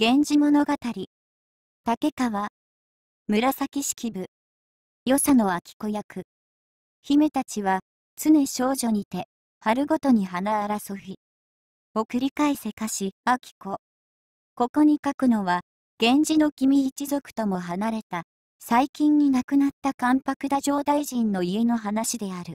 源氏物語竹川紫式部与謝野明子役姫たちは常少女にて春ごとに花争いを繰り返せかし明子ここに書くのは源氏の君一族とも離れた最近に亡くなった関白田城大臣の家の話である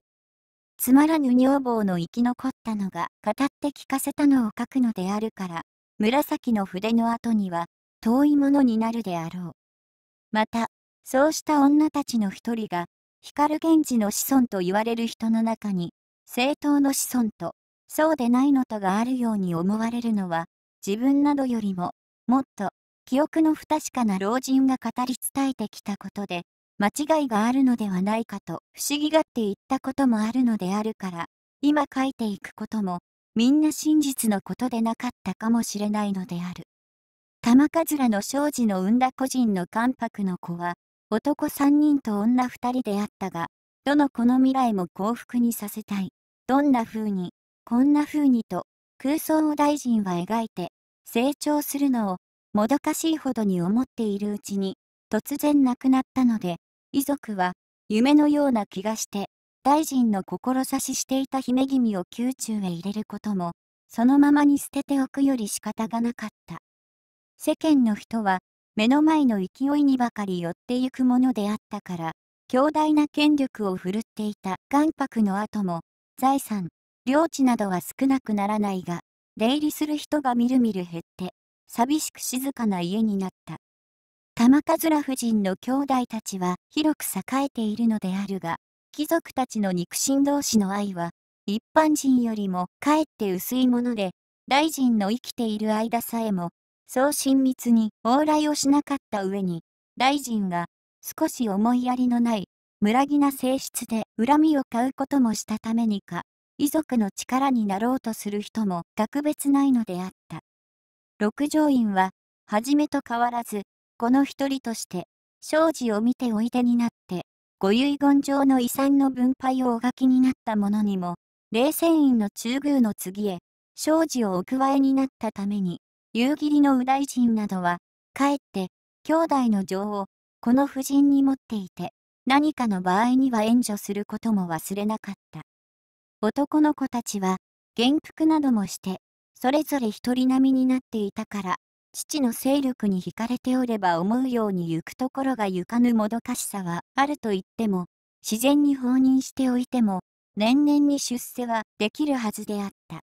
つまらぬ女房の生き残ったのが語って聞かせたのを書くのであるから紫の筆の後には遠いものになるであろう。また、そうした女たちの一人が、光源氏の子孫と言われる人の中に、正当の子孫と、そうでないのとがあるように思われるのは、自分などよりも、もっと、記憶の不確かな老人が語り伝えてきたことで、間違いがあるのではないかと不思議がって言ったこともあるのであるから、今書いていくことも、みんな真実のことでなかったかもしれないのである。玉らの庄司の産んだ個人の関白の子は、男3人と女2人であったが、どの子の未来も幸福にさせたい。どんな風に、こんな風にと、空想を大臣は描いて、成長するのを、もどかしいほどに思っているうちに、突然亡くなったので、遺族は、夢のような気がして、大臣の志していた姫君を宮中へ入れることも、そのままに捨てておくより仕方がなかった。世間の人は、目の前の勢いにばかり寄ってゆくものであったから、強大な権力を振るっていた関白の後も、財産、領地などは少なくならないが、出入りする人がみるみる減って、寂しく静かな家になった。玉かずら夫人の兄弟たちは広く栄えているのであるが、貴族たちの肉親同士の愛は、一般人よりもかえって薄いもので、大臣の生きている間さえも、そう親密に往来をしなかった上に、大臣が少し思いやりのない村木な性質で恨みを買うこともしたためにか、遺族の力になろうとする人も格別ないのであった。六条院は、初めと変わらず、この一人として、庄司を見ておいでになって、ご遺言状の遺産の分配をお書きになった者にも、霊泉院の中宮の次へ、生事をお加えになったために、夕霧の右大臣などは、かえって、兄弟の情を、この夫人に持っていて、何かの場合には援助することも忘れなかった。男の子たちは、元服などもして、それぞれ一人並みになっていたから、父の勢力に惹かれておれば思うように行くところが行かぬもどかしさはあると言っても、自然に放任しておいても、年々に出世はできるはずであった。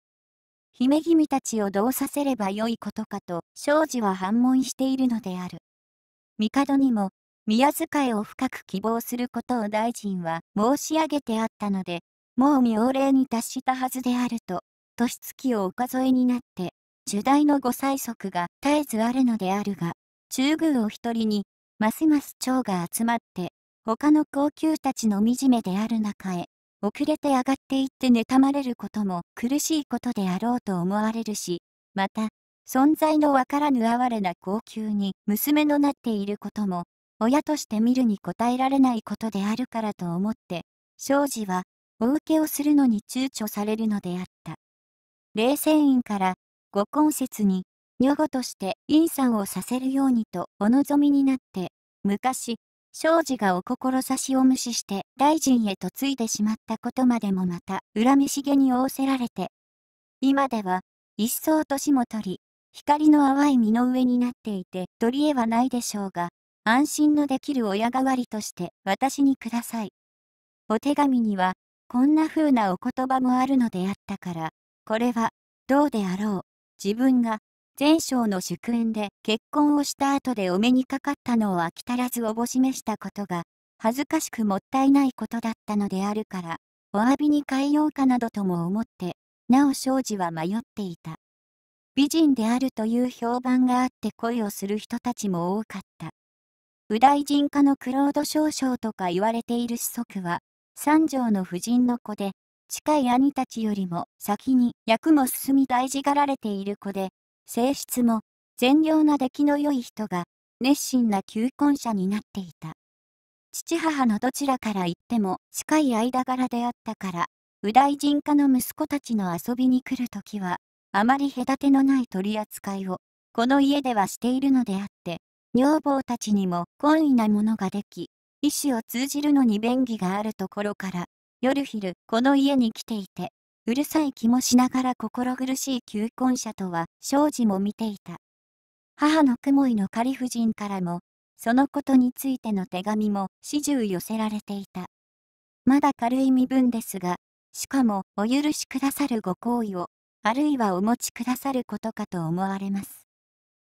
姫君たちをどうさせればよいことかと、庄司は反問しているのである。帝にも、宮遣いを深く希望することを大臣は申し上げてあったので、もう妙齢に達したはずであると、年月をお数えになって、主代のご催促が絶えずあるのであるが、中宮を一人に、ますます蝶が集まって、他の高級たちの惨めである中へ、遅れて上がっていって妬まれることも苦しいことであろうと思われるし、また、存在のわからぬ哀れな高級に娘のなっていることも、親として見るに応えられないことであるからと思って、庄司は、お受けをするのに躊躇されるのであった。霊泉院からご根節に、女語として陰さんをさせるようにとお望みになって、昔、庄司がお志を無視して大臣へ嫁いでしまったことまでもまた恨みげに仰せられて、今では、一層年も取り、光の淡い身の上になっていて取り柄はないでしょうが、安心のできる親代わりとして私にください。お手紙には、こんな風なお言葉もあるのであったから、これは、どうであろう。自分が前省の祝宴で結婚をした後でお目にかかったのを飽き足らずおぼしめしたことが恥ずかしくもったいないことだったのであるからお詫びに変えようかなどとも思ってなお庄司は迷っていた美人であるという評判があって恋をする人たちも多かった右大臣家のクロード少将とか言われている子息は三条の夫人の子で近い兄たちよりも先に役も進み大事がられている子で、性質も善良な出来の良い人が熱心な求婚者になっていた。父母のどちらから言っても近い間柄であったから、右大臣家の息子たちの遊びに来るときは、あまり隔てのない取り扱いを、この家ではしているのであって、女房たちにも懇意なものができ、意思を通じるのに便宜があるところから、夜昼、この家に来ていて、うるさい気もしながら心苦しい求婚者とは、庄司も見ていた。母の雲井の仮夫人からも、そのことについての手紙も始終寄せられていた。まだ軽い身分ですが、しかもお許しくださるご好意を、あるいはお持ちくださることかと思われます。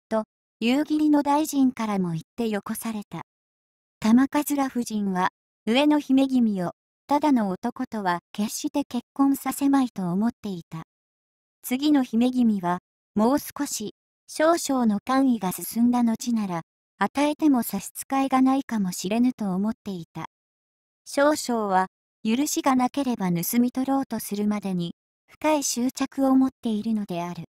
と、夕霧の大臣からも言ってよこされた。玉かずら夫人は、上の姫君をただの男とは決して結婚させまいと思っていた。次の姫君は、もう少し、少々の官位が進んだ後なら、与えても差し支えがないかもしれぬと思っていた。少々は、許しがなければ盗み取ろうとするまでに、深い執着を持っているのである。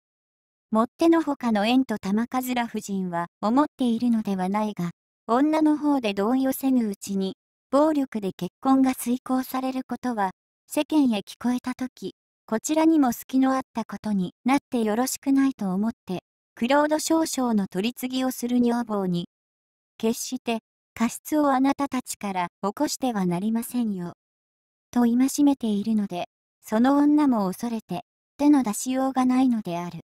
もってのほかの縁と玉かずら夫人は思っているのではないが、女の方で同意をせぬうちに、暴力で結婚が遂行されることは、世間へ聞こえたとき、こちらにも隙のあったことになってよろしくないと思って、クロード少々の取り次ぎをする女房に、決して過失をあなたたちから起こしてはなりませんよ。と戒めているので、その女も恐れて手の出しようがないのである。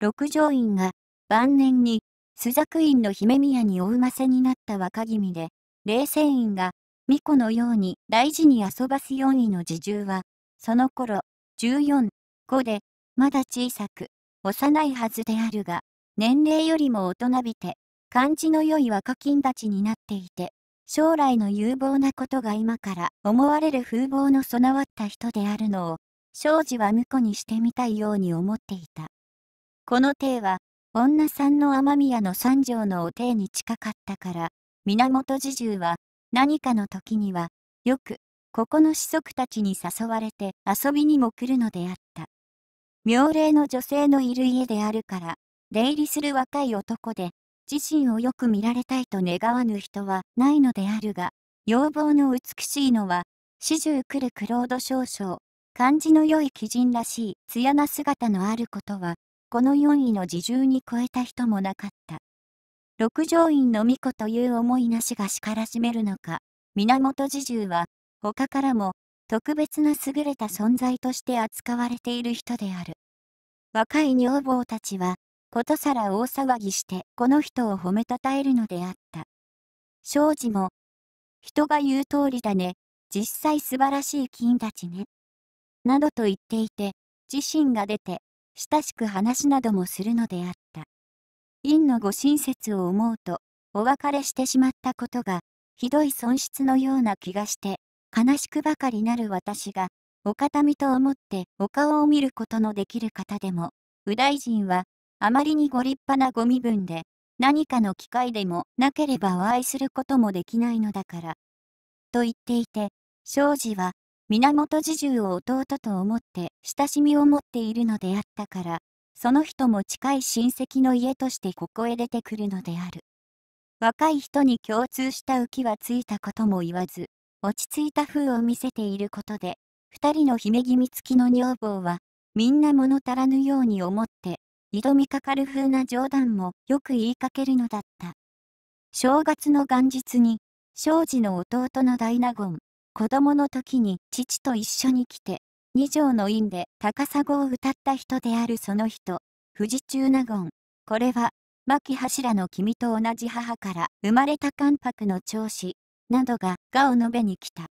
六条院が晩年に朱雀院の姫宮にお生ませになった若君で、霊泉院が巫女のように大事に遊ばす4位の侍従は、その頃、14、5で、まだ小さく、幼いはずであるが、年齢よりも大人びて、感じの良い若金たちになっていて、将来の有望なことが今から思われる風貌の備わった人であるのを、庄司は婿にしてみたいように思っていた。この体は、女3の雨宮の三条のお帝に近かったから、源侍従は、何かの時には、よく、ここの子息たちに誘われて遊びにも来るのであった。妙齢の女性のいる家であるから、出入りする若い男で、自身をよく見られたいと願わぬ人はないのであるが、要望の美しいのは、四十来るクロード少々、感じの良い鬼人らしい艶な姿のあることは、この四位の侍従に超えた人もなかった。六条院の巫女という思いなしがしからしめるのか、源侍従は、他からも、特別な優れた存在として扱われている人である。若い女房たちは、ことさら大騒ぎしてこの人を褒めたたえるのであった。庄司も、人が言う通りだね、実際素晴らしい金たちね。などと言っていて、自身が出て、親しく話などもするのであっ院のご親切を思うと、お別れしてしまったことが、ひどい損失のような気がして、悲しくばかりなる私が、お方見と思ってお顔を見ることのできる方でも、右大臣は、あまりにご立派なご身分で、何かの機会でもなければお会いすることもできないのだから。と言っていて、庄司は、源侍従を弟と思って親しみを持っているのであったから、その人も近い親戚の家としてここへ出てくるのである。若い人に共通した浮きはついたことも言わず、落ち着いた風を見せていることで、二人の姫君付きの女房は、みんな物足らぬように思って、挑みかかる風な冗談もよく言いかけるのだった。正月の元日に、庄司の弟の大納言、子供の時に父と一緒に来て、二条の院で高砂を歌った人であるその人、藤中納言。これは、牧柱の君と同じ母から生まれた関白の長子、などががを述べに来た。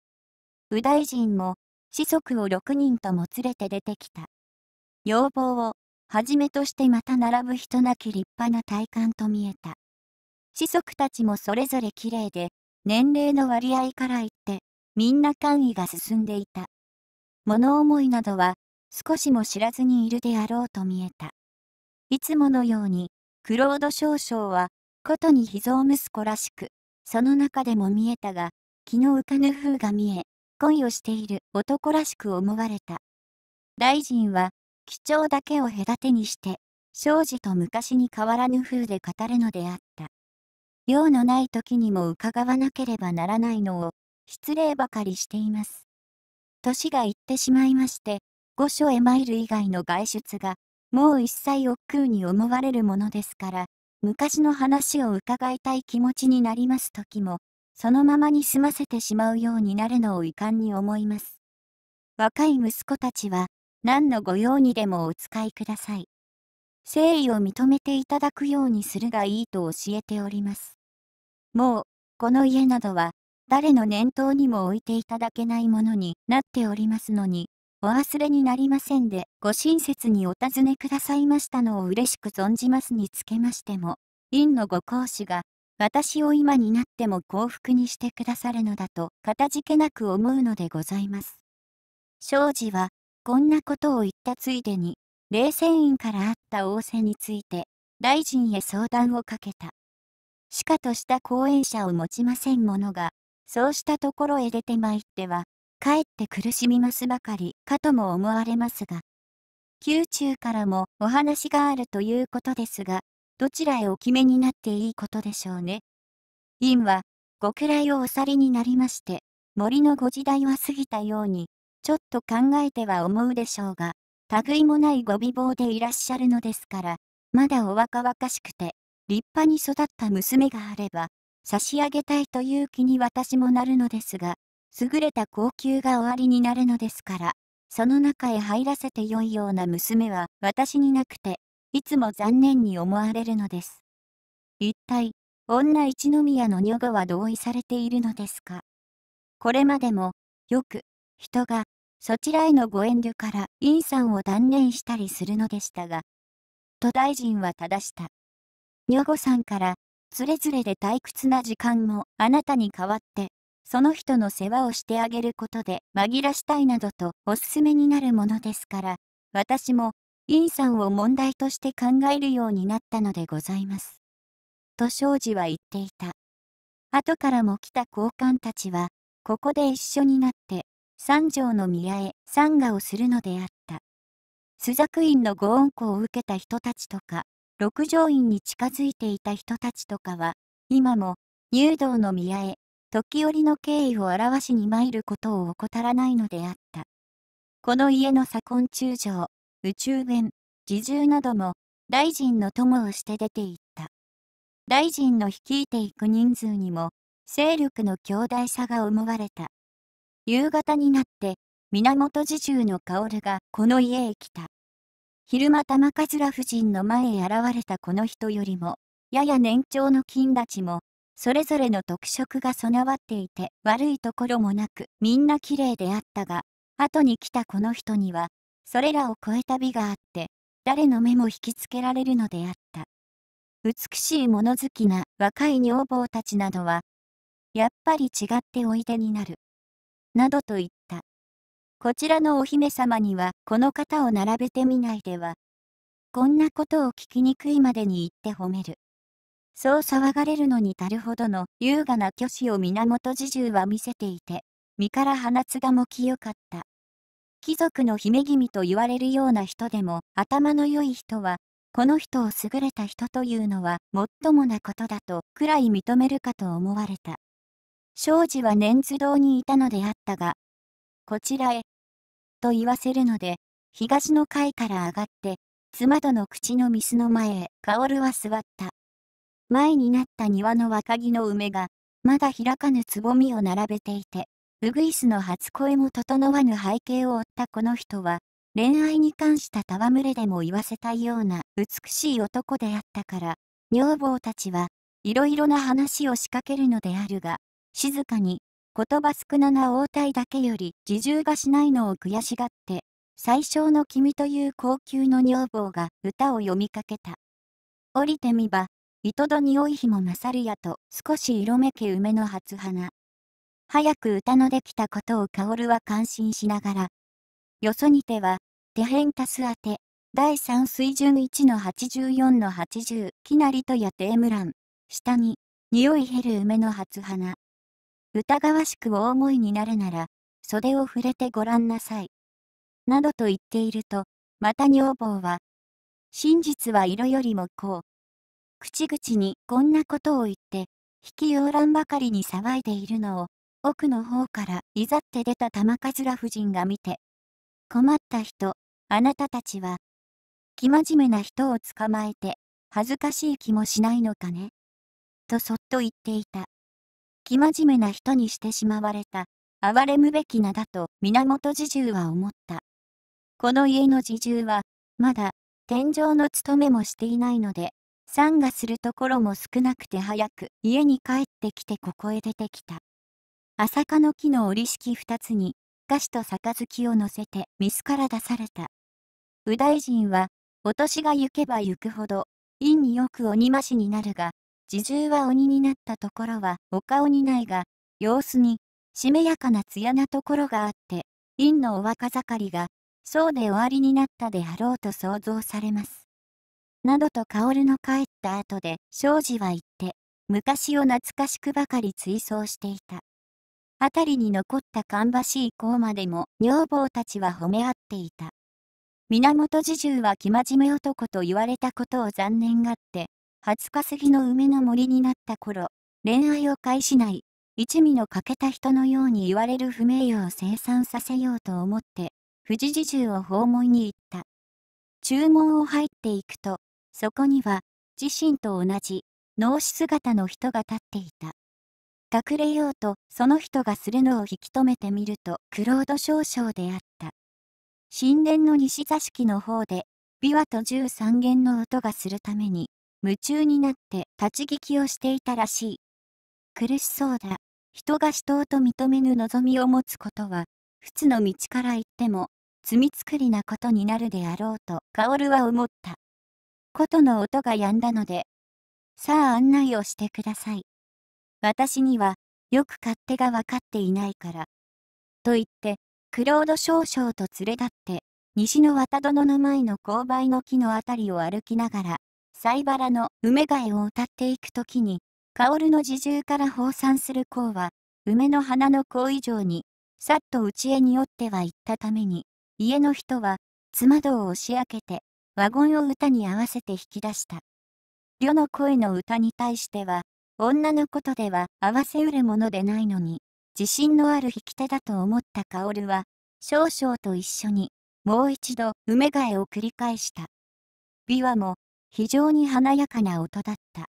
右大臣も、子息を六人とも連れて出てきた。要望を、はじめとしてまた並ぶ人なき立派な体感と見えた。子息たちもそれぞれ綺麗で、年齢の割合から言って、みんな簡易が進んでいた。物思いなどは少しも知らずにいるであろうと見えた。いつものように、クロード少将は、ことに秘蔵息子らしく、その中でも見えたが、気の浮かぬ風が見え、恋をしている男らしく思われた。大臣は、貴重だけを隔てにして、庄司と昔に変わらぬ風で語るのであった。用のない時にも伺わなければならないのを、失礼ばかりしています。年がいってしまいまして、御所へ参る以外の外出が、もう一切億劫に思われるものですから、昔の話を伺いたい気持ちになります時も、そのままに済ませてしまうようになるのを遺憾に思います。若い息子たちは、何の御用にでもお使いください。誠意を認めていただくようにするがいいと教えております。もう、この家などは、誰の念頭にも置いていただけないものになっておりますのに、お忘れになりませんで、ご親切にお尋ねくださいましたのを嬉しく存じますにつけましても、院のご講師が、私を今になっても幸福にしてくださるのだと、かたじけなく思うのでございます。庄司は、こんなことを言ったついでに、冷戦院からあった仰せについて、大臣へ相談をかけた。しかとした講演者を持ちませんものが、そうしたところへ出てまいっては、かえって苦しみますばかりかとも思われますが、宮中からもお話があるということですが、どちらへお決めになっていいことでしょうね。院は、ご位をお去りになりまして、森のご時代は過ぎたように、ちょっと考えては思うでしょうが、類もないご美貌でいらっしゃるのですから、まだお若々しくて、立派に育った娘があれば、差し上げたいという気に私もなるのですが、優れた高級が終わりになるのですから、その中へ入らせてよいような娘は私になくて、いつも残念に思われるのです。一体、女一宮の女房は同意されているのですかこれまでも、よく、人が、そちらへのご遠慮から、陰さんを断念したりするのでしたが、都大臣は正した。女子さんから、つれづれで退屈な時間もあなたに代わって、その人の世話をしてあげることで紛らしたいなどとおすすめになるものですから、私も、インさんを問題として考えるようになったのでございます。と庄司は言っていた。後からも来た高官たちは、ここで一緒になって、三条の宮へ参賀をするのであった。朱雀院のご恩顧を受けた人たちとか、六条院に近づいていた人たちとかは、今も、入道の宮へ、時折の敬意を表しに参ることを怠らないのであった。この家の左近中将、宇宙弁、侍従なども、大臣の友をして出て行った。大臣の率いていく人数にも、勢力の強大さが思われた。夕方になって、源侍従の薫がこの家へ来た。昼間玉桂夫人の前へ現れたこの人よりも、やや年長の金たちも、それぞれの特色が備わっていて悪いところもなくみんな綺麗であったが、後に来たこの人には、それらを超えた美があって、誰の目も引きつけられるのであった。美しいもの好きな若い女房たちなどは、やっぱり違っておいでになる。などと言っこちらのお姫様にはこの方を並べてみないでは。こんなことを聞きにくいまでに言って褒める。そう騒がれるのに足るほどの優雅な虚子を源侍従は見せていて、身から鼻つがも清かった。貴族の姫君と言われるような人でも頭の良い人は、この人を優れた人というのは最もなことだとくらい認めるかと思われた。庄司は念図堂にいたのであったが、こちらへと言わせるので、東の階から上がって、妻戸の口の水の前へ、薫は座った。前になった庭の若木の梅が、まだ開かぬつぼみを並べていて、ウグイスの初恋も整わぬ背景を負ったこの人は、恋愛に関した戯れでも言わせたような美しい男であったから、女房たちはいろいろな話を仕掛けるのであるが、静かに言葉少なな応対だけより自重がしないのを悔しがって、最小の君という高級の女房が歌を読みかけた。降りてみば、糸戸に追い日も勝るやと少し色めけ梅の初花。早く歌のできたことを薫は感心しながら。よそにては、手辺たすあて、第3水準1の84の80、きなりとやてームラン。下に、匂い減る梅の初花。疑わしくお思いになるなら、袖を触れてごらんなさい。などと言っていると、また女房は、真実は色よりもこう。口々にこんなことを言って、引き揚乱ばかりに騒いでいるのを、奥の方からいざって出た玉から夫人が見て、困った人、あなたたちは、生真面目な人を捕まえて、恥ずかしい気もしないのかね。とそっと言っていた。生真面目な人にしてしまわれた、哀れむべき名だと源侍従は思った。この家の侍従は、まだ、天井の務めもしていないので、参加するところも少なくて早く家に帰ってきてここへ出てきた。朝霞の木の折り敷二つに、菓子と杯を乗せて水から出された。右大臣は、お年が行けば行くほど、陰によく鬼増しになるが、侍従は鬼になったところはお顔にないが、様子に、しめやかな艶なところがあって、陰のお若盛りが、そうで終わりになったであろうと想像されます。などと薫の帰った後で庄司は言って、昔を懐かしくばかり追走していた。辺りに残った芳しい子までも女房たちは褒め合っていた。源侍従は生真面目男と言われたことを残念がって、20日過ぎの梅の森になった頃、恋愛を介しない、一味の欠けた人のように言われる不名誉を生産させようと思って、富士寺中を訪問に行った。注文を入っていくと、そこには、自身と同じ、脳死姿の人が立っていた。隠れようと、その人がするのを引き止めてみると、クロード少々であった。神殿の西座敷の方で、琵琶と十三弦の音がするために、夢中になって立ち聞きをしていたらしい。苦しそうだ。人が死闘と認めぬ望みを持つことは、普通の道から言っても、罪作りなことになるであろうと、薫は思った。琴の音が止んだので、さあ案内をしてください。私には、よく勝手が分かっていないから。と言って、クロード少々と連れ立って、西の綿殿の前の勾配の木のあたりを歩きながら、サイバラの梅替えを歌っていくときに、薫の自重から放散する甲は、梅の花の甲以上に、さっと家へにおっては行ったために、家の人は、妻戸を押し開けて、ワゴンを歌に合わせて引き出した。旅の声の歌に対しては、女のことでは合わせうるものでないのに、自信のある引き手だと思った薫は、少々と一緒に、もう一度、梅替えを繰り返した。琵琶も、非常に華やかな音だった。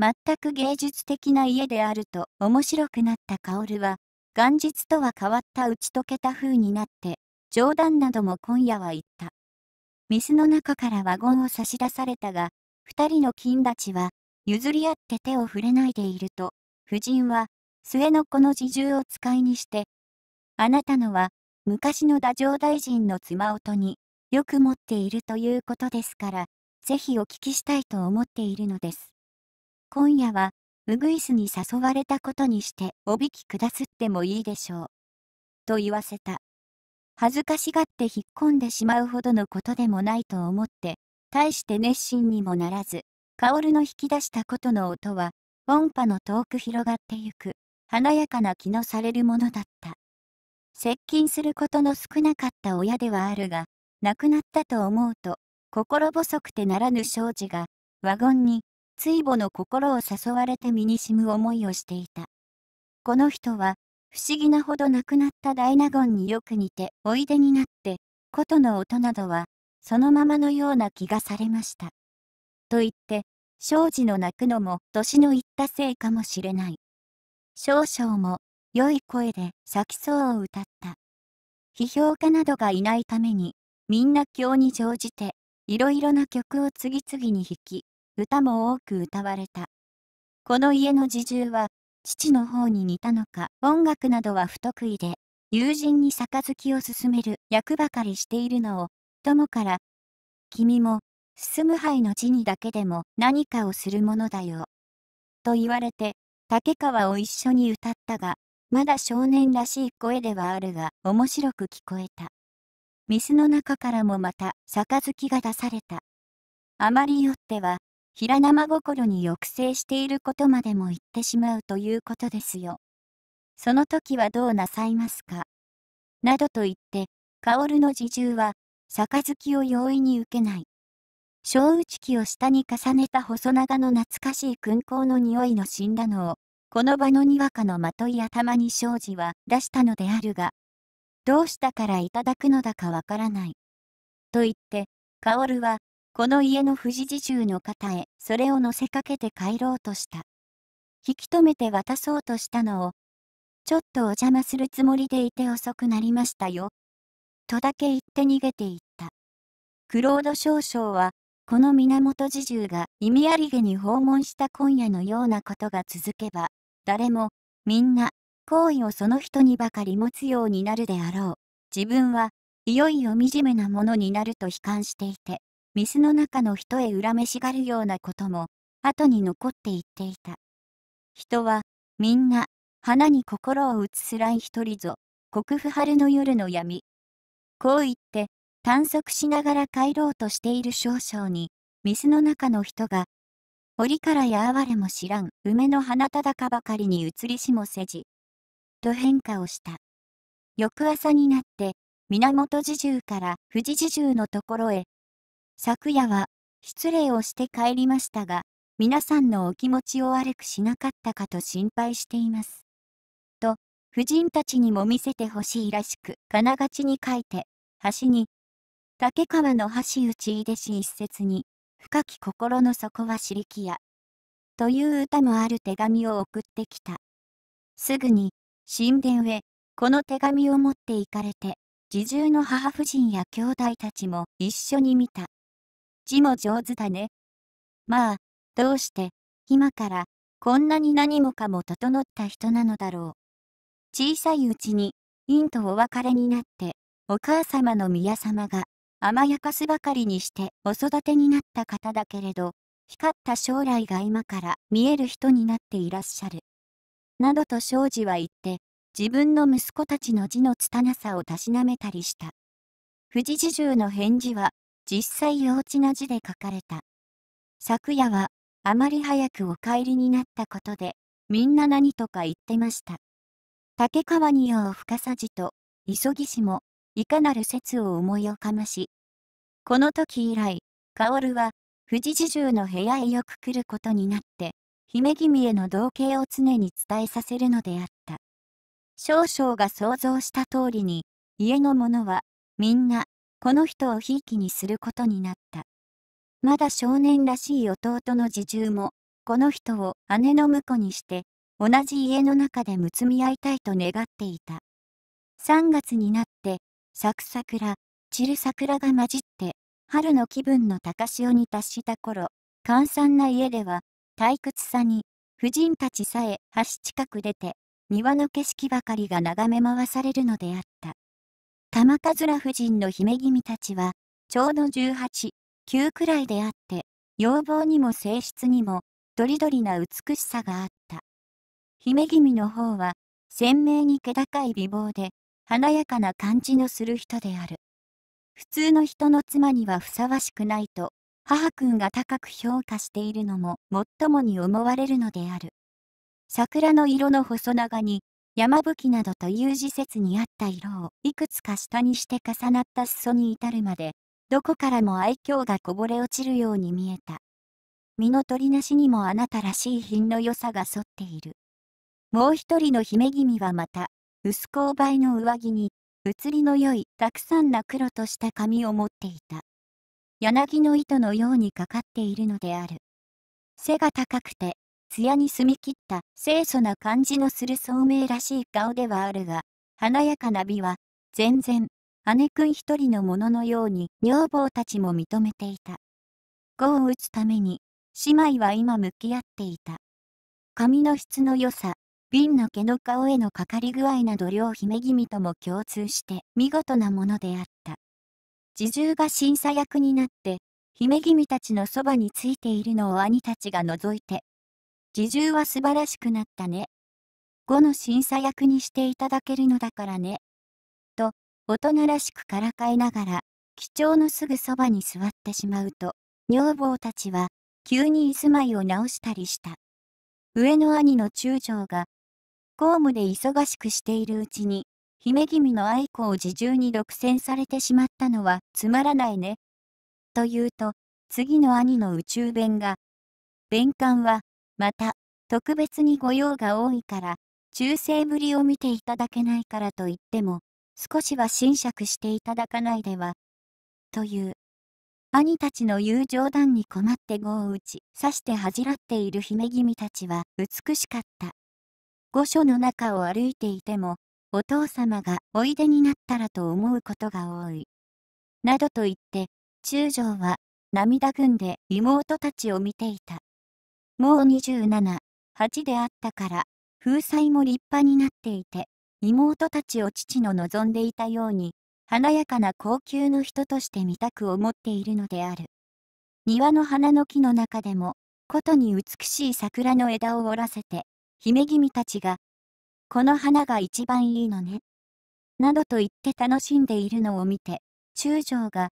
全く芸術的な家であると面白くなった薫は、元日とは変わった打ち解けた風になって、冗談なども今夜は言った。水の中からワゴンを差し出されたが、二人の金立は、譲り合って手を触れないでいると、夫人は、末の子の侍従を使いにして、あなたのは、昔の太政大臣の妻音によく持っているということですから、ぜひお聞きしたいと思っているのです。今夜は、ウグイスに誘われたことにしておびき下すってもいいでしょう。と言わせた。恥ずかしがって引っ込んでしまうほどのことでもないと思って、大して熱心にもならず、薫の引き出したことの音は、音波の遠く広がってゆく、華やかな気のされるものだった。接近することの少なかった親ではあるが、亡くなったと思うと、心細くてならぬ少女が、ワゴンに、追母の心を誘われて身にしむ思いをしていた。この人は、不思議なほど亡くなった大納言によく似ておいでになって、琴の音などは、そのままのような気がされました。と言って、庄司の泣くのも年のいったせいかもしれない。少々も、良い声で咲きそうを歌った。批評家などがいないために、みんな今日に乗じていろいろな曲を次々に弾き、歌も多く歌われた。この家の侍従は、父の方に似たのか、音楽などは不得意で、友人に杯を勧める役ばかりしているのを、友から、君も、進む灰の地にだけでも何かをするものだよ。と言われて、竹川を一緒に歌ったが、まだ少年らしい声ではあるが、面白く聞こえた。水の中からもまた杯が出された。あまりよっては、平生心に抑制していることまでも言ってしまうということですよ。その時はどうなさいますかなどと言って、薫の侍従は、杯を容易に受けない。小打ち機を下に重ねた細長の懐かしい勲功の匂いの死んだのを、この場のにわかのまとい頭に庄司は出したのであるが、どうしたからいただくのだかわからない。と言って、薫は、この家の富士侍従の方へそれを乗せかけて帰ろうとした。引き止めて渡そうとしたのを、ちょっとお邪魔するつもりでいて遅くなりましたよ。とだけ言って逃げていった。クロード少将は、この源侍従が意味ありげに訪問した今夜のようなことが続けば、誰も、みんな、好意をその人にばかり持つようになるであろう。自分はいよいよ惨めなものになると悲観していて、ミスの中の人へ恨めしがるようなことも、後に残っていっていた。人は、みんな、花に心を移すらい一人ぞ、国府春の夜の闇。こう言って、探索しながら帰ろうとしている少々に、ミスの中の人が、檻からや哀れも知らん、梅の花ただかばかりに移りしもせじ、と変化をした。翌朝になって、源侍従から富士侍従のところへ。昨夜は、失礼をして帰りましたが、皆さんのお気持ちを悪くしなかったかと心配しています。と、夫人たちにも見せてほしいらしく、金がちに書いて、橋に、竹川の橋打ちいし一節に、深き心の底は知りきや。という歌もある手紙を送ってきた。すぐに、神殿へ、この手紙を持って行かれて、自重の母夫人や兄弟たちも一緒に見た。字も上手だね。まあ、どうして、今から、こんなに何もかも整った人なのだろう。小さいうちに、院とお別れになって、お母様の宮様が、甘やかすばかりにしてお育てになった方だけれど、光った将来が今から見える人になっていらっしゃる。などと庄司は言って、自分の息子たちの字の拙さをたしなめたりした。藤侍従の返事は、実際幼稚な字で書かれた。昨夜は、あまり早くお帰りになったことで、みんな何とか言ってました。竹川によう深さじと、急ぎしも、いかなる説を思い浮かまし。この時以来、薫は、富士侍従の部屋へよく来ることになって、姫君への同型を常に伝えさせるのであった。少々が想像した通りに、家の者は、みんな、この人をひいきにすることになった。まだ少年らしい弟の侍従も、この人を姉の婿にして、同じ家の中でむつみ合いたいと願っていた。3月になって、咲く桜、散る桜が混じって、春の気分の高潮に達した頃、閑散な家では、退屈さに、婦人たちさえ橋近く出て、庭の景色ばかりが眺め回されるのであった。玉か夫人の姫君たちは、ちょうど18、9くらいであって、要望にも性質にも、どりどりな美しさがあった。姫君の方は、鮮明に気高い美貌で、華やかな感じのする人である。普通の人の妻にはふさわしくないと母くんが高く評価しているのも最もに思われるのである。桜の色の細長に、山吹などという時節に合った色をいくつか下にして重なった裾に至るまで、どこからも愛嬌がこぼれ落ちるように見えた。身の取りなしにもあなたらしい品の良さが沿っている。もう一人の姫君はまた、薄勾配の上着に、移りの良いたくさんな黒とした髪を持っていた。柳の糸のようにかかっているのである。背が高くて、艶に澄み切った清楚な感じのする聡明らしい顔ではあるが、華やかな美は、全然、姉くん一人のもののように女房たちも認めていた。碁を打つために、姉妹は今向き合っていた。髪の質の良さ、瓶の毛の顔へのかかり具合など両姫君とも共通して見事なものであった。侍従が審査役になって、姫君たちのそばについているのを兄たちが覗いて、侍従は素晴らしくなったね。5の審査役にしていただけるのだからね。と、大人らしくからかいながら、貴重のすぐそばに座ってしまうと、女房たちは、急に居住まいを直したりした。上の兄の中将が、公務で忙しくしているうちに、姫君の愛子を自重に独占されてしまったのはつまらないね。と言うと、次の兄の宇宙弁が、弁官は、また、特別に御用が多いから、忠誠ぶりを見ていただけないからと言っても、少しは斟酌していただかないでは。という。兄たちの友情談に困って碁を打ち、刺して恥じらっている姫君たちは美しかった。御所の中を歩いていても、お父様がおいでになったらと思うことが多い。などと言って、中将は涙ぐんで妹たちを見ていた。もう27、8であったから、風采も立派になっていて、妹たちを父の望んでいたように、華やかな高級の人として見たく思っているのである。庭の花の木の中でも、ことに美しい桜の枝を折らせて、姫君たちがこの花が一番いいのね。などと言って楽しんでいるのを見て、中将が、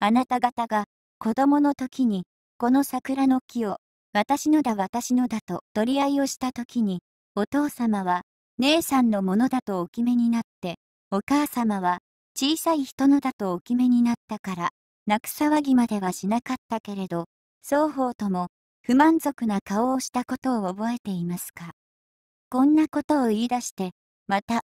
あなた方が子供の時に、この桜の木を、私のだ私のだと取り合いをした時に、お父様は、姉さんのものだとお決めになって、お母様は、小さい人のだとお決めになったから、泣く騒ぎまではしなかったけれど、双方とも、不満足な顔をしたことを覚えていますかこんなことを言い出して、また、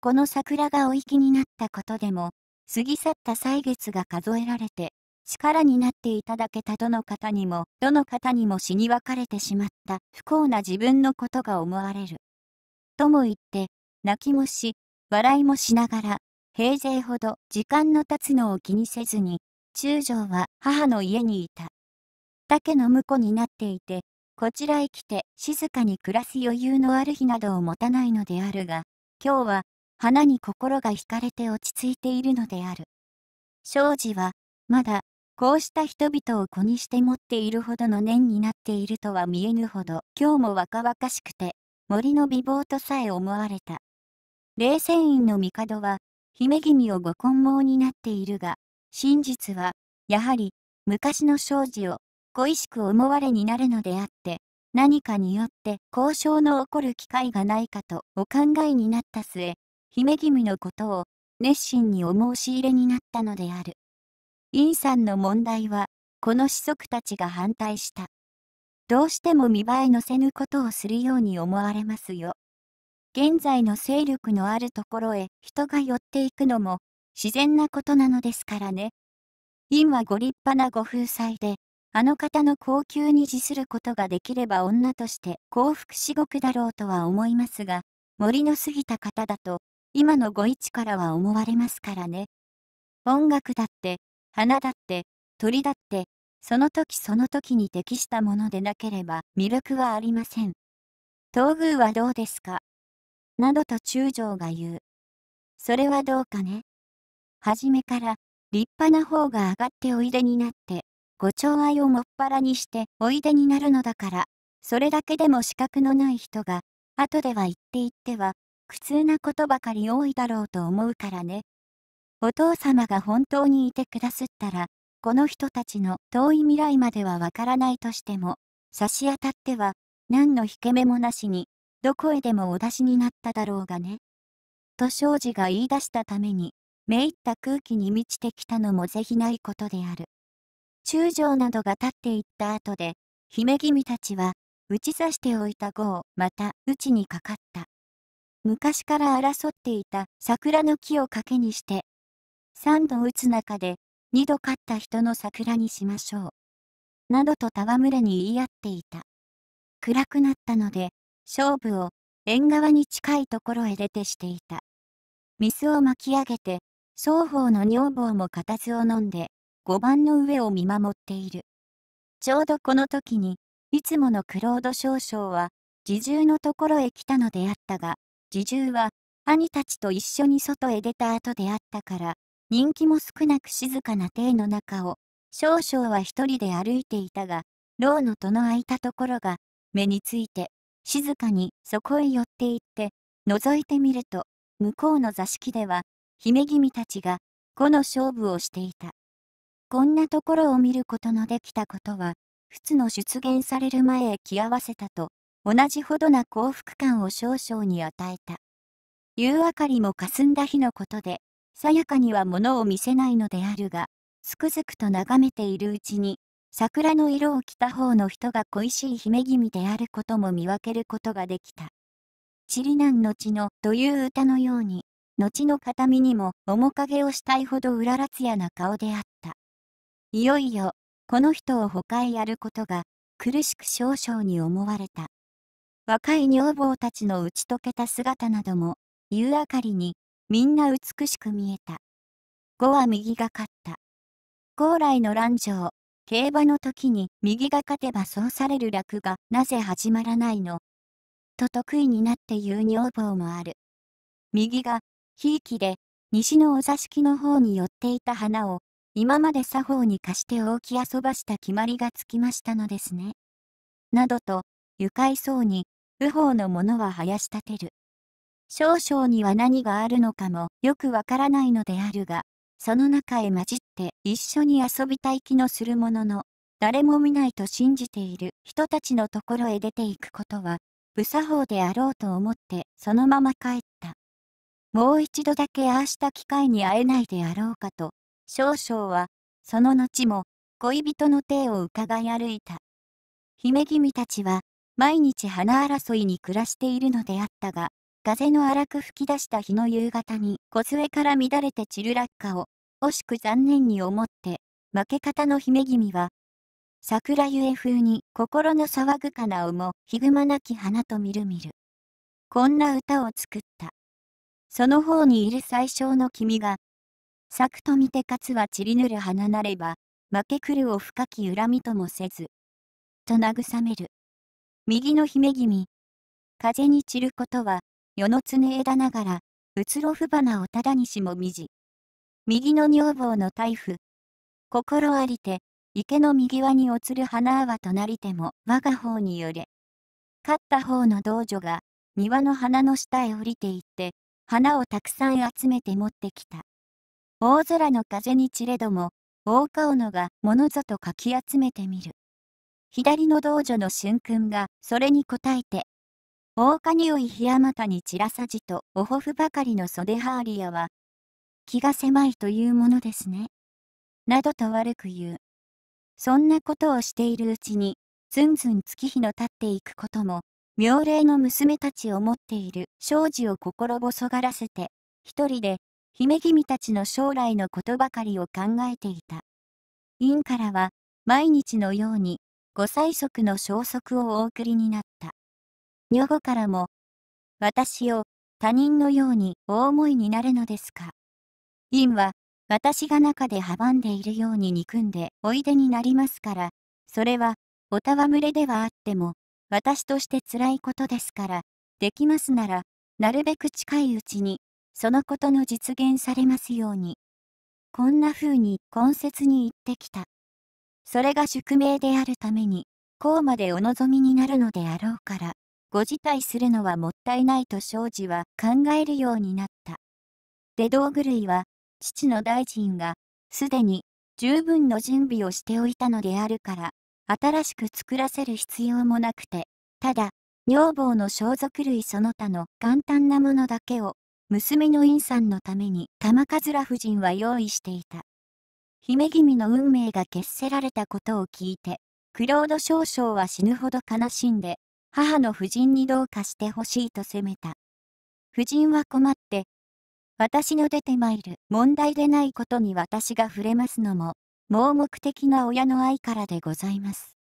この桜がおきになったことでも、過ぎ去った歳月が数えられて、力になっていただけたどの方にも、どの方にも死に別れてしまった不幸な自分のことが思われる。とも言って、泣きもし、笑いもしながら、平勢ほど時間の経つのを気にせずに、中将は母の家にいた。竹の婿になっていて、こちらへ来て静かに暮らす余裕のある日などを持たないのであるが、今日は花に心が惹かれて落ち着いているのである。庄司は、まだ、こうした人々を子にして持っているほどの念になっているとは見えぬほど、今日も若々しくて、森の美貌とさえ思われた。霊泉院の帝は、姫君をご混毛になっているが、真実は、やはり、昔の庄司を恋しく思われになるのであって、何かによって交渉の起こる機会がないかとお考えになった末、姫君のことを熱心にお申し入れになったのである。尹さんの問題は、この子息たちが反対した。どうしても見栄えのせぬことをするように思われますよ。現在の勢力のあるところへ人が寄っていくのも自然なことなのですからね。院はご立派なご夫妻で、あの方の高級に自することができれば女として幸福至極だろうとは思いますが、森の過ぎた方だと、今のご位置からは思われますからね。音楽だって、花だって、鳥だって、その時その時に適したものでなければ魅力はありません。東宮はどうですかなどと中将が言う。それはどうかね。初めから立派な方が上がっておいでになってご寵愛をもっぱらにしておいでになるのだから、それだけでも資格のない人が、後では言って言っては、苦痛なことばかり多いだろうと思うからね。お父様が本当にいてくだすったら、この人たちの遠い未来まではわからないとしても、差し当たっては、何の引け目もなしに、どこへでもお出しになっただろうがね。と庄司が言い出したために、めいった空気に満ちてきたのも是非ないことである。中将などが立っていった後で、姫君たちは、打ち刺しておいた碁をまた打ちにかかった。昔から争っていた桜の木を賭けにして、三度打つ中で2度勝った人の桜にしましょう。などと戯れに言い合っていた。暗くなったので、勝負を縁側に近いところへ出てしていた。水を巻き上げて、双方の女房も固唾を飲んで、碁盤の上を見守っている。ちょうどこの時に、いつものクロード少将は、侍従のところへ来たのであったが、侍従は、兄たちと一緒に外へ出た後であったから、人気も少なく静かな邸の中を、少々は一人で歩いていたが、牢の戸の開いたところが、目について、静かにそこへ寄って行って、覗いてみると、向こうの座敷では、姫君たちが、この勝負をしていた。こんなところを見ることのできたことは、仏の出現される前へ来合わせたと、同じほどな幸福感を少々に与えた。夕明かりも霞んだ日のことで、さやかには物を見せないのであるが、つくづくと眺めているうちに、桜の色を着た方の人が恋しい姫君であることも見分けることができた。チリナンの血のという歌のように、後の形見にも面影をしたいほどうららつやな顔であった。いよいよ、この人を他へやることが、苦しく少々に思われた。若い女房たちの打ち解けた姿なども、夕明かりに、みんな美しく見えた。5は右が勝った。高麗の乱情、競馬の時に右が勝てばそうされる楽がなぜ始まらないのと得意になって言う女房もある。右が、ひいきで、西のお座敷の方に寄っていた花を今まで作法に貸して大き遊ばした決まりがつきましたのですね。などと、愉快そうに、右方のものは生やし立てる。少々には何があるのかもよくわからないのであるが、その中へ混じって一緒に遊びたい気のするものの、誰も見ないと信じている人たちのところへ出ていくことは、不作法であろうと思ってそのまま帰った。もう一度だけああした機会に会えないであろうかと少々は、その後も、恋人の手を伺い歩いた。姫君たちは、毎日花争いに暮らしているのであったが、風の荒く吹き出した日の夕方に、小杖から乱れて散る落下を、惜しく残念に思って、負け方の姫君は、桜ゆえ風に心の騒ぐかなをも、ヒグマなき花とみるみる。こんな歌を作った。その方にいる最小の君が、くと見て勝つは散りぬる花なれば、負けくるを深き恨みともせず。と慰める。右の姫君。風に散ることは、世の常枝ながら、うつろふ花をただにしもみじ。右の女房の台風。心ありて、池の右輪におつる花わとなりても我が方によれ。勝った方の道女が、庭の花の下へ降りていって、花をたくさん集めて持ってきた。大空の風に散れども、大顔のがものぞとかき集めてみる。左の道女の春君がそれに応えて、大かにおい檜山に散らさじとおほふばかりの袖ハーリアは、気が狭いというものですね。などと悪く言う。そんなことをしているうちに、ずんずん月日の経っていくことも、妙齢の娘たちを持っている庄司を心細がらせて、一人で姫君たちの将来のことばかりを考えていた。院からは、毎日のように、ご催促の消息をお送りになった。女房からも、私を他人のようにお思いになるのですか。院は、私が中で阻んでいるように憎んでおいでになりますから、それは、おたわむれではあっても、私として辛いことですから、できますなら、なるべく近いうちにそのことの実現されますように。こんな風に根節に言ってきた。それが宿命であるために、こうまでお望みになるのであろうから、ご辞退するのはもったいないと庄司は考えるようになった。出道具類は、父の大臣が、すでに十分の準備をしておいたのであるから、新しく作らせる必要もなくて、ただ、女房の装束類その他の簡単なものだけを娘のインさんのために玉和ら夫人は用意していた。姫君の運命が決せられたことを聞いて、クロード少将は死ぬほど悲しんで、母の夫人にどうかしてほしいと責めた。夫人は困って、私の出てまいる問題でないことに私が触れますのも、盲目的な親の愛からでございます。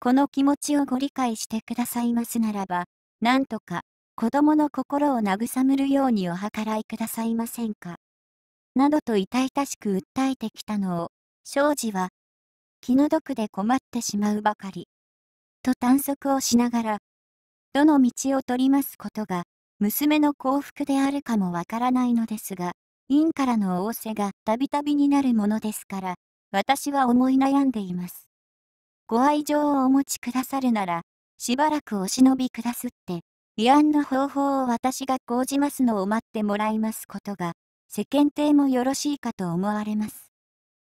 この気持ちをご理解してくださいますならば、なんとか子供の心を慰めるようにお計らいくださいませんか。などと痛々しく訴えてきたのを、庄司は、気の毒で困ってしまうばかり、と探索をしながら、どの道を取りますことが、娘の幸福であるかもわからないのですが、院からの仰せがたびたびになるものですから、私は思い悩んでいます。ご愛情をお持ちくださるなら、しばらくお忍びくだすって、慰安の方法を私が講じますのを待ってもらいますことが、世間体もよろしいかと思われます。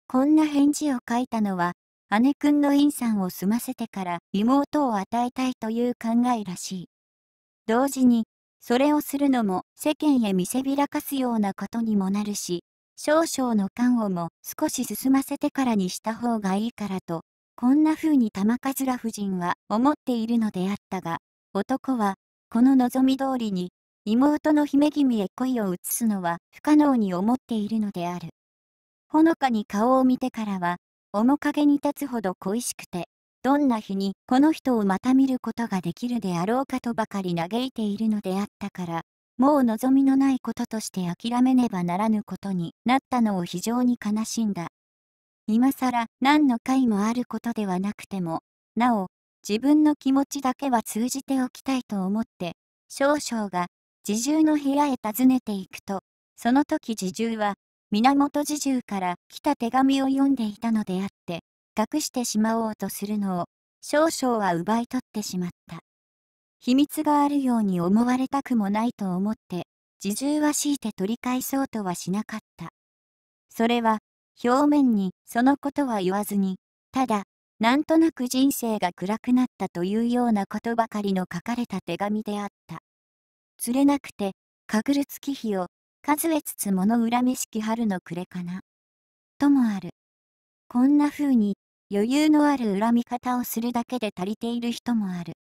こんな返事を書いたのは、姉くんの院さんを済ませてから妹を与えたいという考えらしい。同時に、それをするのも世間へ見せびらかすようなことにもなるし、少々の感をも少し進ませてからにした方がいいからと、こんな風に玉かずら夫人は思っているのであったが、男はこの望み通りに、妹の姫君へ恋を移すのは不可能に思っているのである。ほのかに顔を見てからは、面影に立つほど恋しくて、どんな日にこの人をまた見ることができるであろうかとばかり嘆いているのであったから、もう望みのないこととして諦めねばならぬことになったのを非常に悲しんだ。今更何の回もあることではなくても、なお、自分の気持ちだけは通じておきたいと思って、少々が侍従の部屋へ訪ねていくと、その時侍従は、源侍従から来た手紙を読んでいたのであって、隠してしまおうとするのを、少々は奪い取ってしまった。秘密があるように思われたくもないと思って、自重は強いて取り返そうとはしなかった。それは、表面にそのことは言わずに、ただ、なんとなく人生が暗くなったというようなことばかりの書かれた手紙であった。釣れなくて、かぐる月日を、数えつつもの恨めしき春の暮れかな。ともある。こんな風に、余裕のある恨み方をするだけで足りている人もある。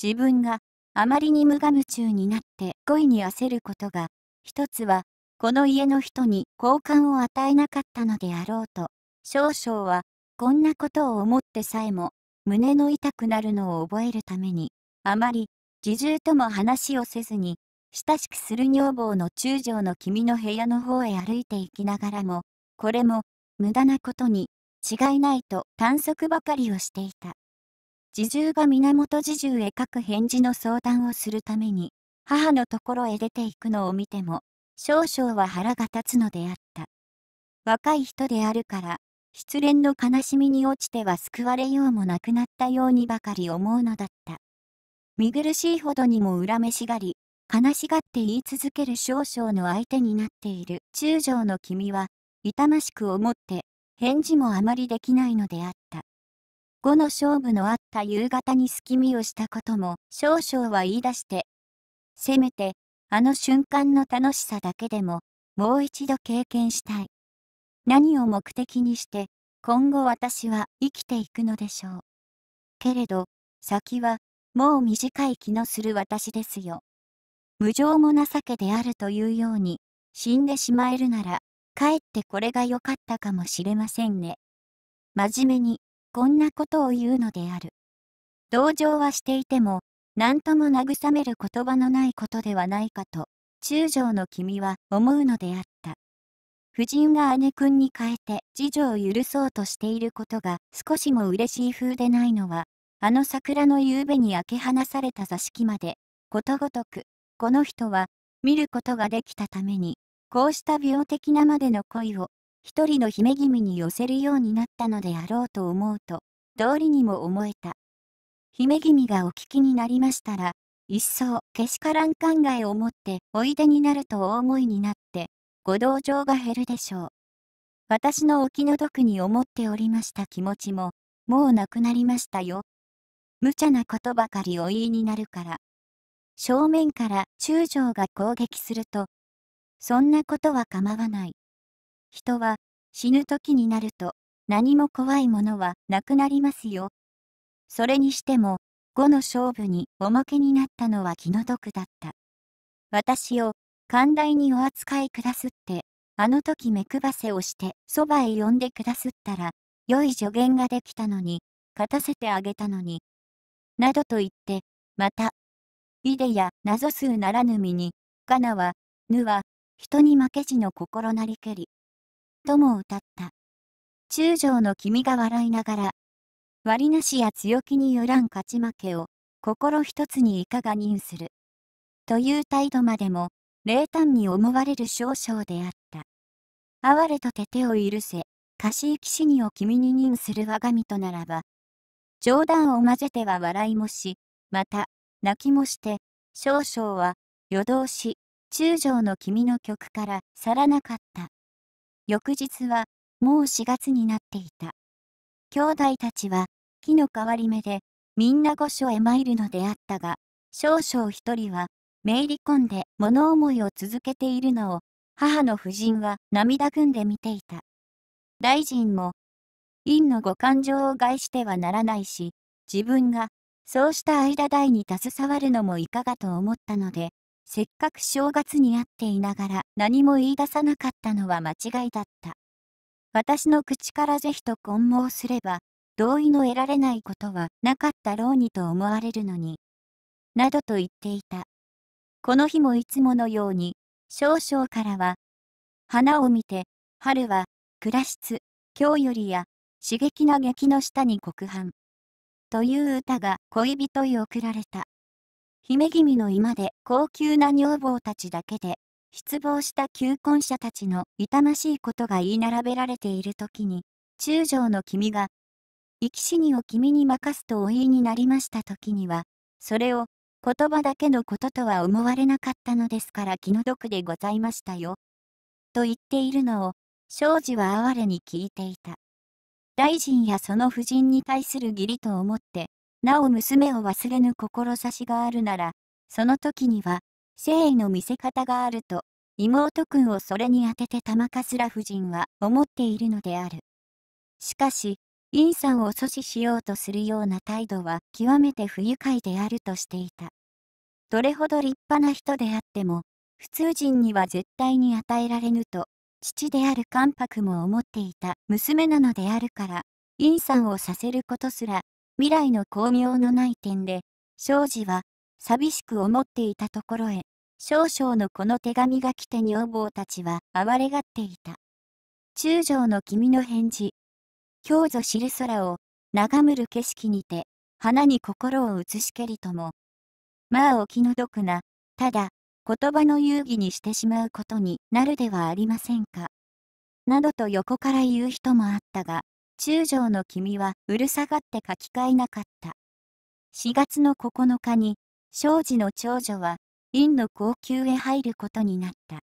自分が、あまりに無我夢中になって恋に焦ることが、一つは、この家の人に好感を与えなかったのであろうと、少々はこんなことを思ってさえも、胸の痛くなるのを覚えるために、あまり、自重とも話をせずに、親しくする女房の中将の君の部屋の方へ歩いていきながらも、これも、無駄なことに、違いないと探索ばかりをしていた。自重が源侍従へ書く返事の相談をするために、母のところへ出ていくのを見ても、少々は腹が立つのであった。若い人であるから、失恋の悲しみに落ちては救われようもなくなったようにばかり思うのだった。見苦しいほどにも恨めしがり、悲しがって言い続ける少々の相手になっている中将の君は、痛ましく思って、返事もあまりできないのであった。後の勝負のあった夕方に隙見をしたことも少々は言い出して、せめて、あの瞬間の楽しさだけでも、もう一度経験したい。何を目的にして今後私は生きていくのでしょう。けれど先はもう短い気のする私ですよ。無情も情けであるというように死んでしまえるならかえってこれが良かったかもしれませんね。真面目にこんなことを言うのである。同情はしていても何とも慰める言葉のないことではないかと中将の君は思うのであった。夫人が姉くんに変えて次女を許そうとしていることが少しも嬉しい風でないのは、あの桜の夕べに開け放された座敷まで、ことごとく、この人は、見ることができたために、こうした病的なまでの恋を、一人の姫君に寄せるようになったのであろうと思うと、道理にも思えた。姫君がお聞きになりましたら、一層けしからん考えを持っておいでになるとお思いになっご同情が減るでしょう。私のお気の毒に思っておりました気持ちも、もうなくなりましたよ。無茶なことばかりお言いになるから。正面から中将が攻撃すると、そんなことは構わない。人は死ぬ時になると何も怖いものはなくなりますよ。それにしても、5の勝負におまけになったのは気の毒だった。私を寛大にお扱いくだすって、あの時目配せをしてそばへ呼んでくだすったら、良い助言ができたのに、勝たせてあげたのに。などと言って、また、いでや謎数ならぬ身に、かなは、ぬは、人に負けじの心なりけり。とも歌った。中将の君が笑いながら、割りなしや強気によらん勝ち負けを、心一つにいかがにんする。という態度までも、冷淡に思われる少々であった。哀れとて手を許せ、貸し生き死にを君に任する我が身とならば、冗談を混ぜては笑いもし、また、泣きもして、少々は、夜通し、中将の君の曲から去らなかった。翌日は、もう4月になっていた。兄弟たちは、木の変わり目で、みんな御所へ参るのであったが、少々一人は、めいり込んで物思いを続けているのを、母の夫人は涙ぐんで見ていた。大臣も、院のご感情を害してはならないし、自分が、そうした間代に携わるのもいかがと思ったので、せっかく正月に会っていながら何も言い出さなかったのは間違いだった。私の口から是非と混毛すれば、同意の得られないことはなかったろうにと思われるのに、などと言っていた。この日もいつものように、少々からは、花を見て、春は、暮らしつ、今日よりや、刺激な劇の下に告白。という歌が恋人に送られた。姫君の居間で高級な女房たちだけで、失望した求婚者たちの痛ましいことが言い並べられている時に、中将の君が、生き死にを君に任すとお言いになりました時には、それを言葉だけのこととは思われなかったのですから気の毒でございましたよ。と言っているのを、庄司は哀れに聞いていた。大臣やその夫人に対する義理と思って、なお娘を忘れぬ志があるなら、その時には、誠意の見せ方があると、妹君をそれに当てて玉かすら夫人は思っているのである。しかし、ンさんを阻止しようとするような態度は極めて不愉快であるとしていた。どれほど立派な人であっても、普通人には絶対に与えられぬと、父である関白も思っていた娘なのであるから、ンさんをさせることすら、未来の巧妙のない点で、庄司は、寂しく思っていたところへ、少々のこの手紙が来て女房たちは哀れがっていた。中将の君の返事、今日ぞ知る空を、眺むる景色にて、花に心を移しけりとも。まあお気の毒な、ただ、言葉の遊戯にしてしまうことになるではありませんか。などと横から言う人もあったが、中将の君はうるさがって書き換えなかった。4月の9日に、庄司の長女は、院の高級へ入ることになった。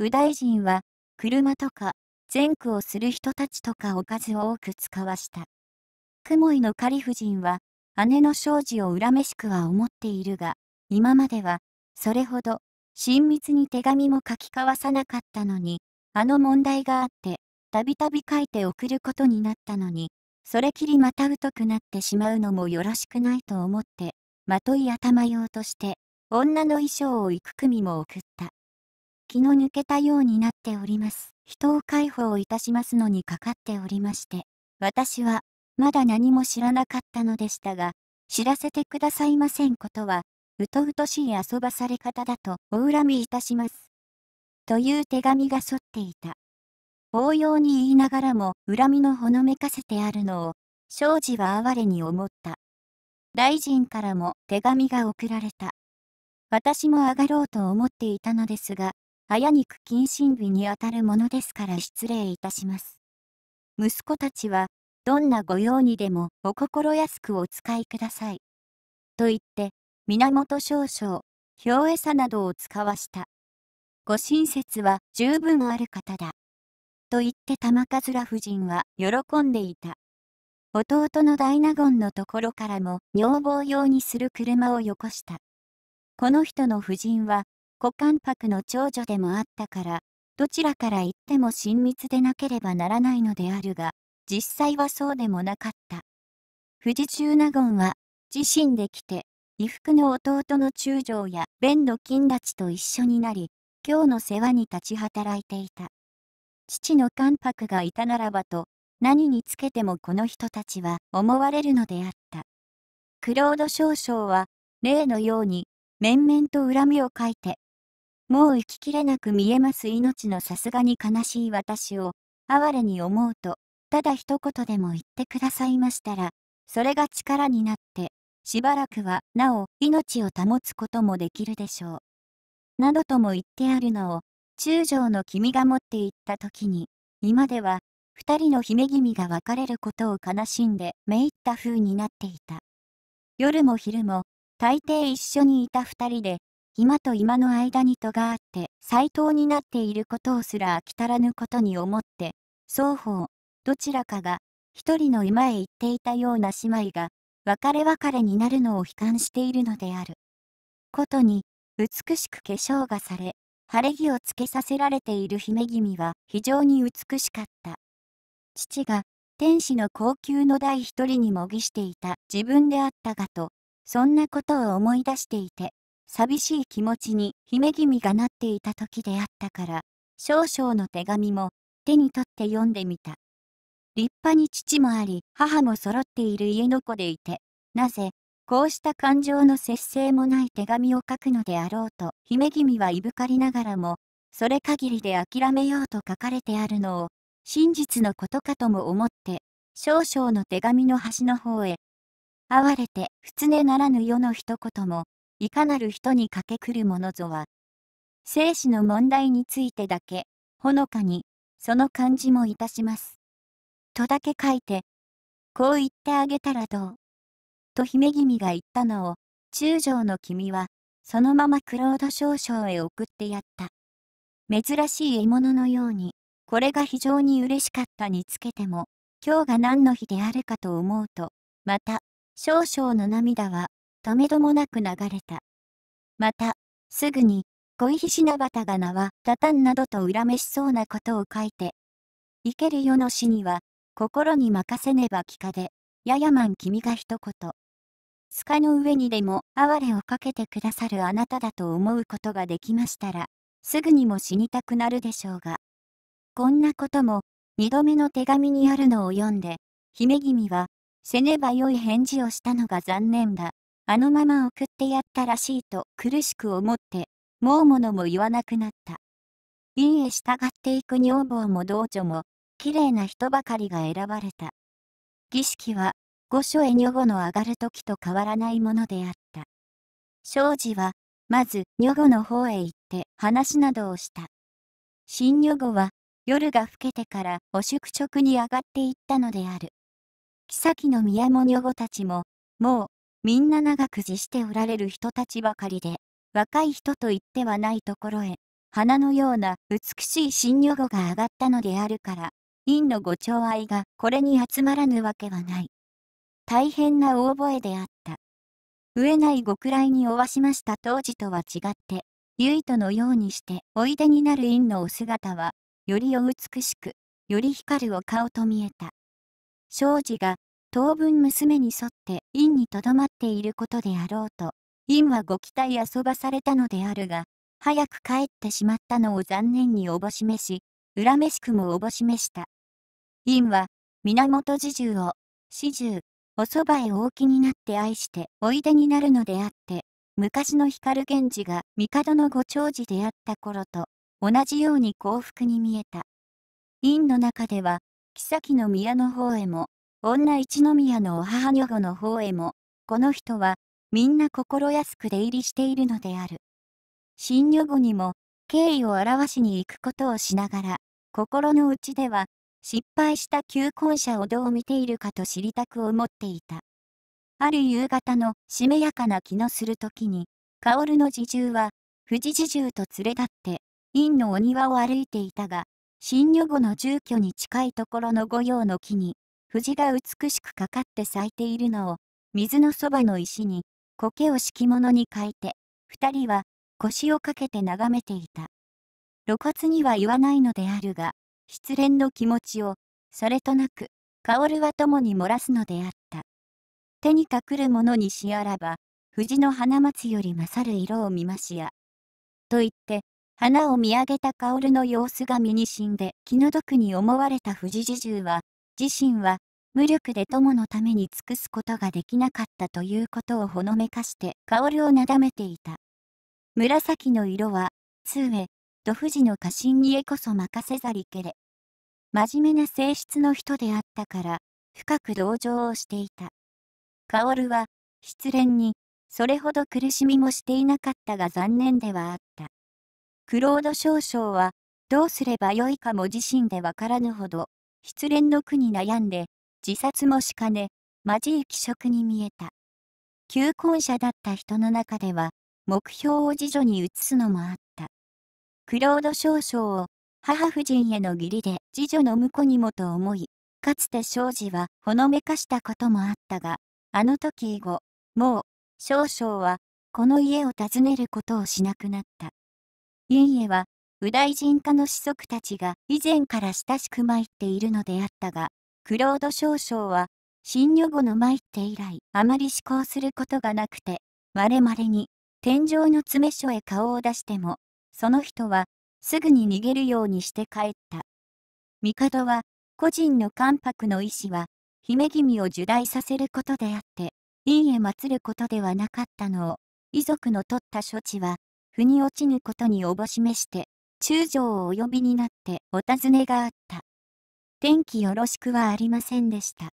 右大臣は、車とか、善句をする人たちとかおかずを多く使わした。雲井の狩夫人は、姉の庄司を恨めしくは思っているが、今までは、それほど、親密に手紙も書き交わさなかったのに、あの問題があって、たびたび書いて送ることになったのに、それきりまた疎くなってしまうのもよろしくないと思って、まとい頭用として、女の衣装を幾組も送った。気の抜けたようになっております。人を介抱いたしますのにかかっておりまして、私は、まだ何も知らなかったのでしたが、知らせてくださいませんことは、うとうとしい遊ばされ方だとお恨みいたします。という手紙が沿っていた。応用に言いながらも恨みのほのめかせてあるのを、庄司は哀れに思った。大臣からも手紙が送られた。私も上がろうと思っていたのですが、に肉謹慎日にあたるものですから失礼いたします。息子たちは、どんな御用にでもお心安くお使いください。と言って、源少々、表餌などを使わした。ご親切は十分ある方だ。と言って玉桂夫人は喜んでいた。弟の大納言のところからも女房用にする車をよこした。この人の夫人は古関白の長女でもあったから、どちらから言っても親密でなければならないのであるが、実際はそうでもなかった。富士中納言は、自身で来て、衣服の弟の中将や弁の金立と一緒になり、今日の世話に立ち働いていた。父の関白がいたならばと、何につけてもこの人たちは思われるのであった。クロード少将は、例のように、面々と恨みを書いて、もう生ききれなく見えます命のさすがに悲しい私を、哀れに思うと、ただ一言でも言ってくださいましたら、それが力になって、しばらくはなお命を保つこともできるでしょう。などとも言ってあるのを、中将の君が持っていった時に、今では、二人の姫君が別れることを悲しんでめいった風になっていた。夜も昼も、大抵一緒にいた二人で、今と今の間に戸があって斎藤になっていることをすら飽き足らぬことに思って双方どちらかが一人の今へ行っていたような姉妹が別れ別れになるのを悲観しているのであることに美しく化粧がされ晴れ着をつけさせられている姫君は非常に美しかった父が天使の高級の第一人にもぎしていた自分であったがとそんなことを思い出していて寂しい気持ちに姫君がなっていた時であったから、少々の手紙も手に取って読んでみた。立派に父もあり、母も揃っている家の子でいて、なぜ、こうした感情の節制もない手紙を書くのであろうと、姫君はいぶかりながらも、それ限りで諦めようと書かれてあるのを、真実のことかとも思って、少々の手紙の端の方へ、哀れて、不つねならぬ世の一言も、いかなる人に駆けくるものぞは、生死の問題についてだけ、ほのかに、その感じもいたします。とだけ書いて、こう言ってあげたらどうと姫君が言ったのを、中将の君は、そのままクロード少将へ送ってやった。珍しい獲物のように、これが非常に嬉しかったにつけても、今日が何の日であるかと思うと、また、少々の涙はとめどもなく流れた。また、すぐに、恋なばたが名は、たたんなどと恨めしそうなことを書いて、生ける世の死には、心に任せねばきかで、ややまん君が一言。塚の上にでも哀れをかけてくださるあなただと思うことができましたら、すぐにも死にたくなるでしょうが。こんなことも、二度目の手紙にあるのを読んで、姫君は、せねばよい返事をしたのが残念だ。あのまま送ってやったらしいと苦しく思って、もうものも言わなくなった。院へ従っていく女房も道女も、綺麗な人ばかりが選ばれた。儀式は、御所へ女房の上がる時と変わらないものであった。庄司は、まず女房の方へ行って話などをした。新女房は、夜が更けてからお宿直に上がっていったのである。妃の宮も女房たちも、もうみんな長くじしておられる人たちばかりで、若い人と言ってはないところへ、花のような美しい新女子が上がったのであるから、院のご寵愛がこれに集まらぬわけはない。大変な大声であった。飢えないごくらいにおわしました当時とは違って、ゆいとのようにしておいでになる院のお姿は、よりお美しく、より光るお顔と見えた。庄司が当分娘に沿って院にとどまっていることであろうと、院はご期待遊ばされたのであるが、早く帰ってしまったのを残念におぼしめし、恨めしくもおぼしめした。院は、源侍従を、始終、おそばへ大きになって愛しておいでになるのであって、昔の光源氏が帝のご長寿であった頃と同じように幸福に見えた。院の中では、妃の宮の方へも女一宮のお母女子の方へも、この人は、みんな心安く出入りしているのである。新女子にも、敬意を表しに行くことをしながら、心の内では、失敗した求婚者をどう見ているかと知りたく思っていた。ある夕方のしめやかな気のする時に、薫の侍従は、富士侍従と連れ立って、院のお庭を歩いていたが、新女子の住居に近いところの御用の木に、藤が美しくかかって咲いているのを、水のそばの石に、苔を敷物に書いて、二人は腰をかけて眺めていた。露骨には言わないのであるが、失恋の気持ちを、それとなく、薫は友に漏らすのであった。手にかくるものにしあらば、藤の花松より勝る色を見ましや。と言って、花を見上げた薫の様子が身にしんで気の毒に思われた藤侍従は、自身は無力で友のために尽くすことができなかったということをほのめかして薫をなだめていた。紫の色は、通へ、土富士の家臣にへこそ任せざりけれ。真面目な性質の人であったから、深く同情をしていた。薫は、失恋に、それほど苦しみもしていなかったが残念ではあった。クロード少将は、どうすればよいかも自身でわからぬほど、失恋の苦に悩んで、自殺もしかね、まじい気色に見えた。求婚者だった人の中では、目標を次女に移すのもあった。クロード少将を母夫人への義理で次女の婿にもと思い、かつて庄司はほのめかしたこともあったが、あの時以後、もう少将はこの家を訪ねることをしなくなった。は右大臣家の子息たちが以前から親しく参っているのであったが、クロード少将は、新女後の参って以来、あまり思考することがなくて、まれまれに、天井の詰め所へ顔を出しても、その人は、すぐに逃げるようにして帰った。帝は、個人の関白の意思は、姫君を受大させることであって、院へ祀ることではなかったのを、遺族の取った処置は、腑に落ちぬことにおぼしめして、中将をお呼びになってお尋ねがあった。天気よろしくはありませんでした。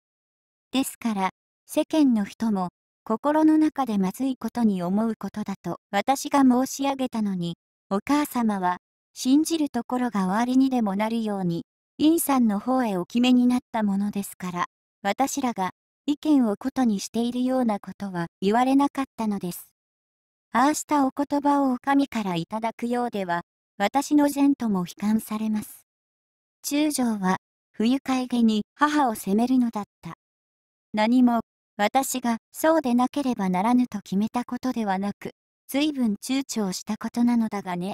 ですから、世間の人も、心の中でまずいことに思うことだと私が申し上げたのに、お母様は、信じるところが終わりにでもなるように、院さんの方へお決めになったものですから、私らが意見をことにしているようなことは言われなかったのです。ああしたお言葉をお上からいただくようでは、私の前途も悲観されます。中将は、不愉快げに母を責めるのだった。何も、私がそうでなければならぬと決めたことではなく、随分躊躇したことなのだがね。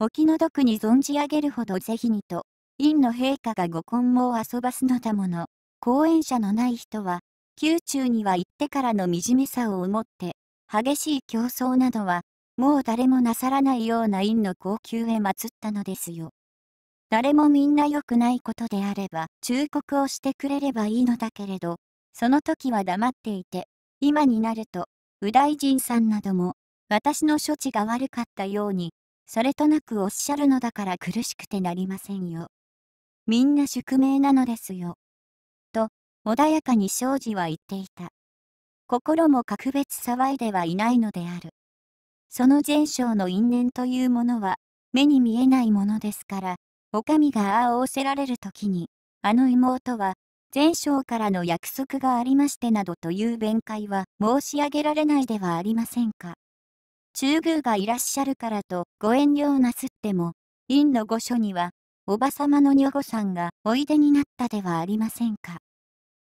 お気の毒に存じ上げるほど是非にと、院の陛下がご婚もを遊ばすのだもの、後援者のない人は、宮中には行ってからの惨めさを思って、激しい競争などはもう誰もなさらないような院の高級へ祀ったのですよ。誰もみんな良くないことであれば忠告をしてくれればいいのだけれど、その時は黙っていて、今になると、右大臣さんなども、私の処置が悪かったように、それとなくおっしゃるのだから苦しくてなりませんよ。みんな宿命なのですよ。と、穏やかに庄司は言っていた。心も格別騒いではいないのである。その前生の因縁というものは、目に見えないものですから、お上があを仰せられる時に、あの妹は、前生からの約束がありましてなどという弁解は申し上げられないではありませんか。中宮がいらっしゃるからとご遠慮をなすっても、院の御所には、おばさまの女御さんがおいでになったではありませんか。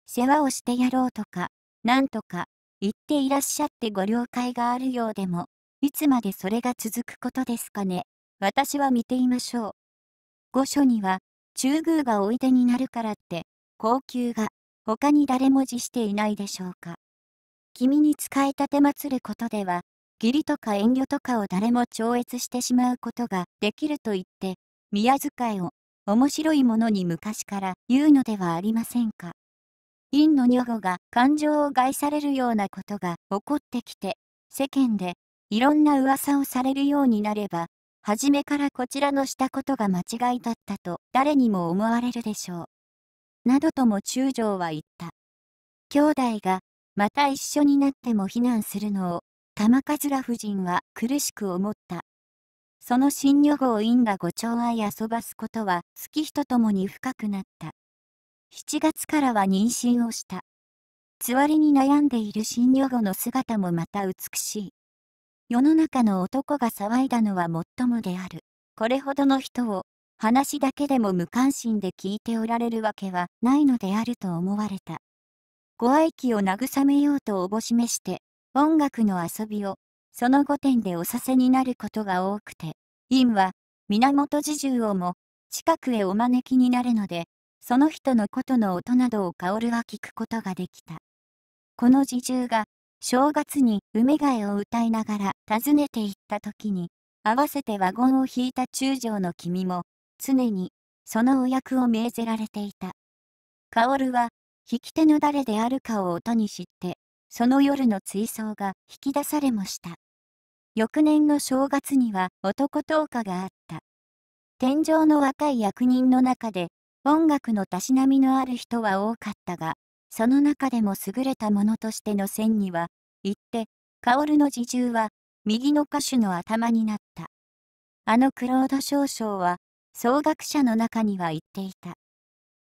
世話をしてやろうとか、なんとか、言っていらっしゃってご了解があるようでも、いつまでそれが続くことですかね。私は見ていましょう。御所には、中宮がおいでになるからって、高級が、他に誰も辞していないでしょうか。君に使い立てまつることでは、義理とか遠慮とかを誰も超越してしまうことができると言って、宮遣いを、面白いものに昔から言うのではありませんか。陰の女房が感情を害されるようなことが起こってきて、世間でいろんな噂をされるようになれば、初めからこちらのしたことが間違いだったと誰にも思われるでしょう。などとも中将は言った。兄弟がまた一緒になっても避難するのを玉かずら夫人は苦しく思った。その新女号院がご長愛遊ばすことは月日とともに深くなった。7月からは妊娠をした。つわりに悩んでいる新女房の姿もまた美しい。世の中の男が騒いだのはもっともである。これほどの人を、話だけでも無関心で聞いておられるわけはないのであると思われた。ご愛機を慰めようとおぼしめして、音楽の遊びを、その御殿でおさせになることが多くて、院は、源侍従をも、近くへお招きになるので、その人のことの音などを薫は聞くことができた。この侍従が、正月に梅替えを歌いながら訪ねていった時に、合わせてワゴンを引いた中将の君も、常に、そのお役を命ぜられていた。薫は、引き手の誰であるかを音に知って、その夜の追走が引き出されもした。翌年の正月には男投下があった。天井の若い役人の中で、音楽のたしなみのある人は多かったが、その中でも優れたものとしての線には、行って、薫の自重は、右の歌手の頭になった。あのクロード少将は、創学者の中には言っていた。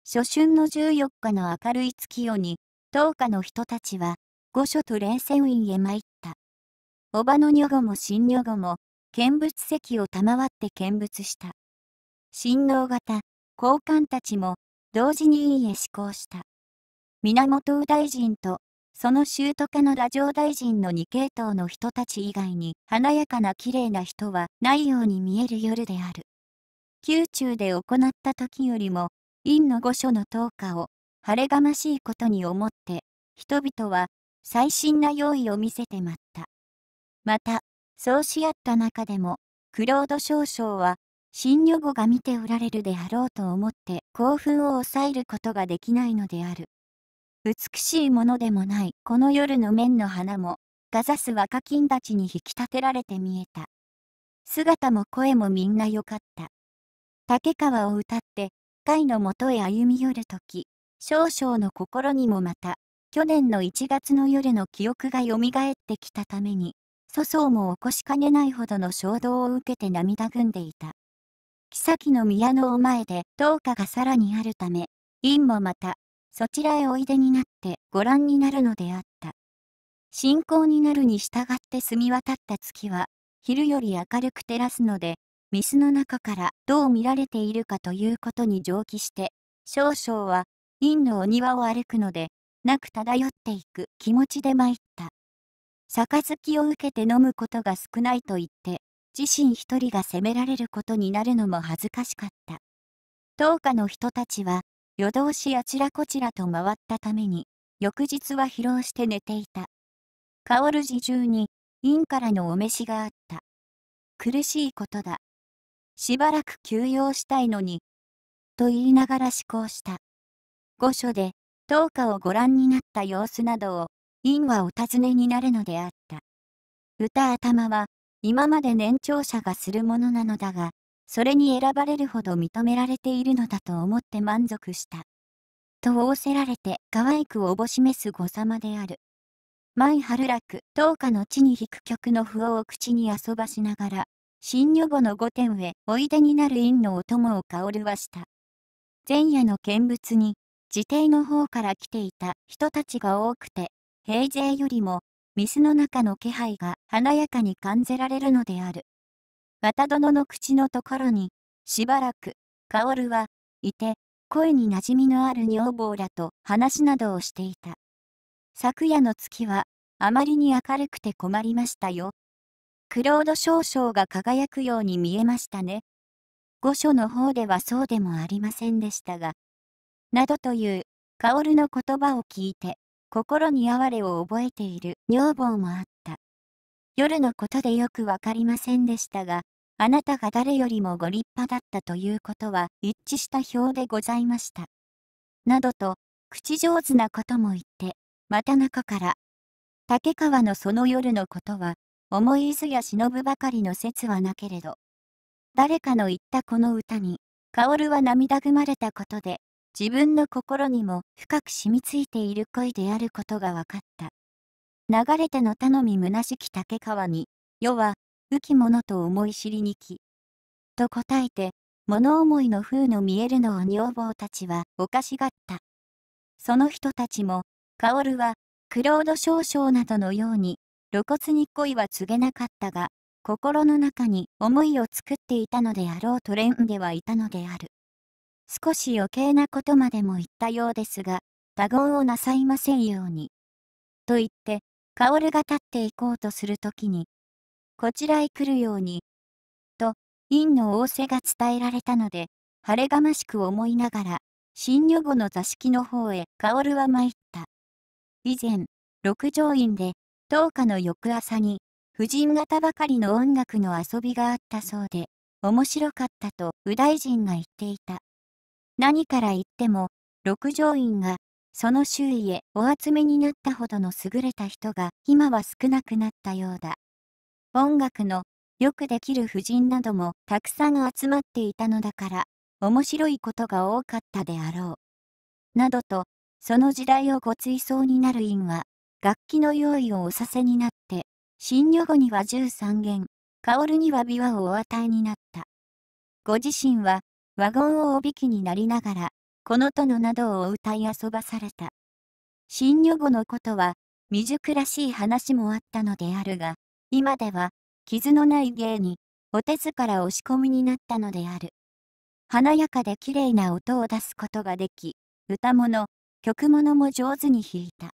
初春の14日の明るい月夜に、当家の人たちは、御所と冷泉院へ参った。叔母の女後も新女後も、見物席を賜って見物した。新郎型、高官たちも、同時に院へ施行した。源右大臣と、その州都家のラジオ大臣の2系統の人たち以外に華やかな綺麗な人はないように見える夜である。宮中で行った時よりも、院の御所の灯火を、晴れがましいことに思って、人々は最新な用意を見せてまった。また、そうし合った中でも、クロード少将は、新女子が見ておられるであろうと思って興奮を抑えることができないのである。美しいものでもない、この夜の面の花も、ガザス若金たちに引き立てられて見えた。姿も声もみんな良かった。竹川を歌って、貝のもとへ歩み寄るとき、少々の心にもまた、去年の1月の夜の記憶がよみがえってきたために、粗相も起こしかねないほどの衝動を受けて涙ぐんでいた。崎の宮のお前で、灯火がさらにあるため、院もまた、そちらへおいでになってご覧になるのであった。信仰になるに従って澄み渡った月は、昼より明るく照らすので、ミスの中からどう見られているかということに上記して、少々は陰のお庭を歩くので、なく漂っていく気持ちで参った。杯を受けて飲むことが少ないと言って、自身一人が責められることになるのも恥ずかしかった。当家の人たちは、夜通しあちらこちらと回ったために、翌日は疲労して寝ていた。薫寺中に、院からのお召しがあった。苦しいことだ。しばらく休養したいのに、と言いながら思考した。御所で、当家をご覧になった様子などを、院はお尋ねになるのであった。歌頭は、今まで年長者がするものなのだが、それに選ばれるほど認められているのだと思って満足した。と仰せられて可愛くおぼしめす御様である。万春楽、東下の地に引く曲の符を口に遊ばしながら、新女房の御殿へおいでになる院のお供を薫はした。前夜の見物に、自邸の方から来ていた人たちが多くて、平勢よりも、水の中の気配が華やかに感じられるのである。綿殿の口のところに、しばらく、薫は、いて、声に馴染みのある女房らと話などをしていた。昨夜の月は、あまりに明るくて困りましたよ。クロード少々が輝くように見えましたね。御所の方ではそうでもありませんでしたが。などという、薫の言葉を聞いて、心に哀れを覚えている女房もあった。夜のことでよくわかりませんでしたが、あなたが誰よりもご立派だったということは一致した表でございました。などと、口上手なことも言って、また中から、竹川のその夜のことは、思いずや忍ぶばかりの説はなけれど、誰かの言ったこの歌に、薫は涙ぐまれたことで、自分の心にも深く染みついている恋であることが分かった。流れての頼み虚しき竹川に、世は浮き者と思い知りにき。と答えて、物思いの風の見えるのを女房たちはおかしがった。その人たちも、薫は、クロード少将などのように、露骨に恋は告げなかったが、心の中に思いを作っていたのであろうとレンではいたのである。少し余計なことまでも言ったようですが、他言をなさいませんように。と言って、薫が立っていこうとするときに、こちらへ来るように。と、院の仰せが伝えられたので、晴れがましく思いながら、新女房の座敷の方へ薫は参った。以前、六条院で、10日の翌朝に、婦人型ばかりの音楽の遊びがあったそうで、面白かったと右大臣が言っていた。何から言っても、六条院が、その周囲へお集めになったほどの優れた人が今は少なくなったようだ。音楽のよくできる婦人などもたくさん集まっていたのだから面白いことが多かったであろう。などとその時代をご追走になる院は楽器の用意をおさせになって新女後には13弦薫には琵琶をお与えになった。ご自身はワゴンをおびきになりながらこの殿などを歌い遊ばされた。新女後のことは未熟らしい話もあったのであるが今では、傷のない芸に、お手ずから押し込みになったのである。華やかで綺麗な音を出すことができ、歌物、曲物も上手に弾いた。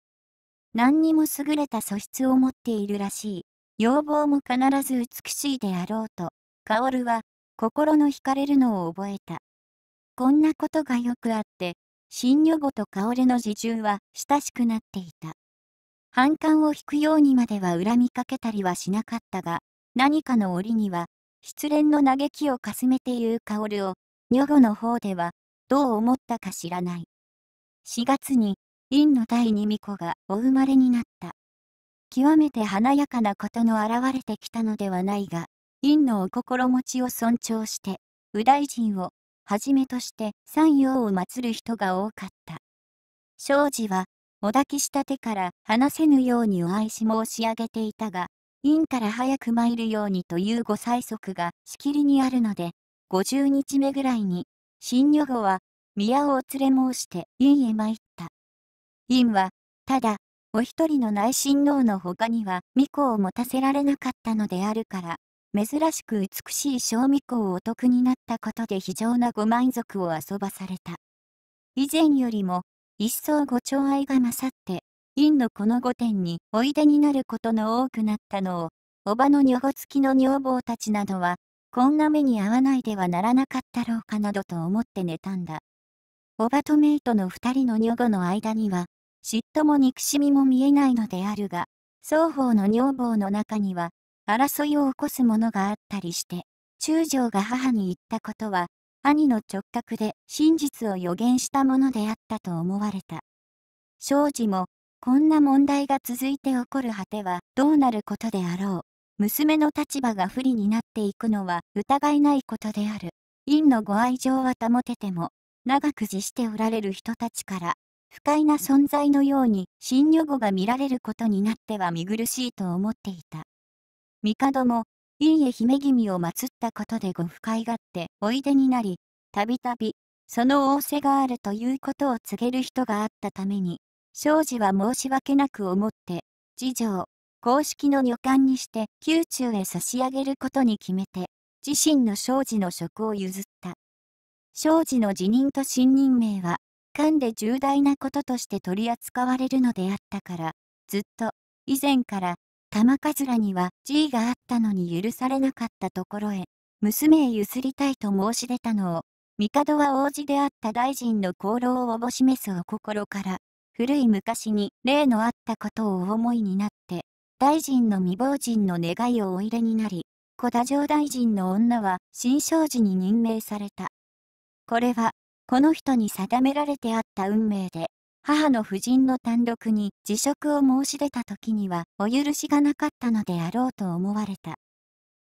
何にも優れた素質を持っているらしい。要望も必ず美しいであろうと、薫は心の惹かれるのを覚えた。こんなことがよくあって、新女房と薫の自重は親しくなっていた。反感を引くようにまでは恨みかけたりはしなかったが、何かの折には、失恋の嘆きをかすめている薫を、女房の方では、どう思ったか知らない。4月に、院の第二巫女がお生まれになった。極めて華やかなことの現れてきたのではないが、院のお心持ちを尊重して、右大臣をはじめとして三葉を祀る人が多かった。庄司はお抱きしたてから離せぬようにお愛し申し上げていたが、院から早く参るようにというご催促がしきりにあるので、50日目ぐらいに、新女後は、宮をお連れ申して院へ参った。院は、ただ、お一人の内親王の他には巫女を持たせられなかったのであるから、珍しく美しい小巫女をお得になったことで非常なご満足を遊ばされた。以前よりも一層ご寵愛が勝って、院のこの御殿においでになることの多くなったのを、おばの女房付きの女房たちなどは、こんな目に遭わないではならなかったろうかなどと思って寝たんだ。おばとメイトの二人の女房の間には、嫉妬も憎しみも見えないのであるが、双方の女房の中には、争いを起こすものがあったりして、中将が母に言ったことは、兄の直角で真実を予言したものであったと思われた。庄司も、こんな問題が続いて起こる果てはどうなることであろう。娘の立場が不利になっていくのは疑いないことである。院のご愛情は保てても、長く持しておられる人たちから、不快な存在のように新女語が見られることになっては見苦しいと思っていた。帝も、いい姫君を祀ったことでご不快がっておいでになり、たびたび、その仰せがあるということを告げる人があったために、庄司は申し訳なく思って、次女を、公式の女官にして、宮中へ差し上げることに決めて、自身の庄司の職を譲った。庄司の辞任と信任名は、官で重大なこととして取り扱われるのであったから、ずっと、以前から、玉らには G があったのに許されなかったところへ、娘へゆすりたいと申し出たのを、帝は王子であった大臣の功労をおぼしめすお心から、古い昔に例のあったことをお思いになって、大臣の未亡人の願いをお入れになり、小田城大臣の女は新生寺に任命された。これは、この人に定められてあった運命で、母の夫人の単独に辞職を申し出た時にはお許しがなかったのであろうと思われた。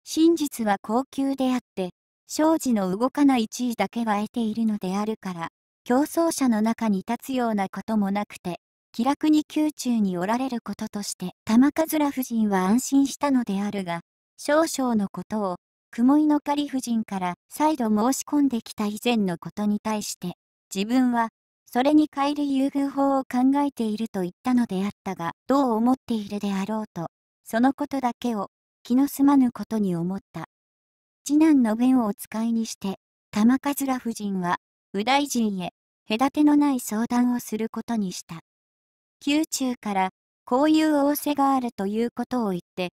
真実は高級であって、庄司の動かない地位だけは得ているのであるから、競争者の中に立つようなこともなくて、気楽に宮中におられることとして、玉数夫人は安心したのであるが、少々のことを、雲井の狩夫人から再度申し込んできた以前のことに対して、自分はそれに変える優遇法を考えていると言ったのであったが、どう思っているであろうと、そのことだけを気の済まぬことに思った。次男の弁をお使いにして、玉数夫人は、右大臣へ、隔てのない相談をすることにした。宮中から、こういう仰せがあるということを言って、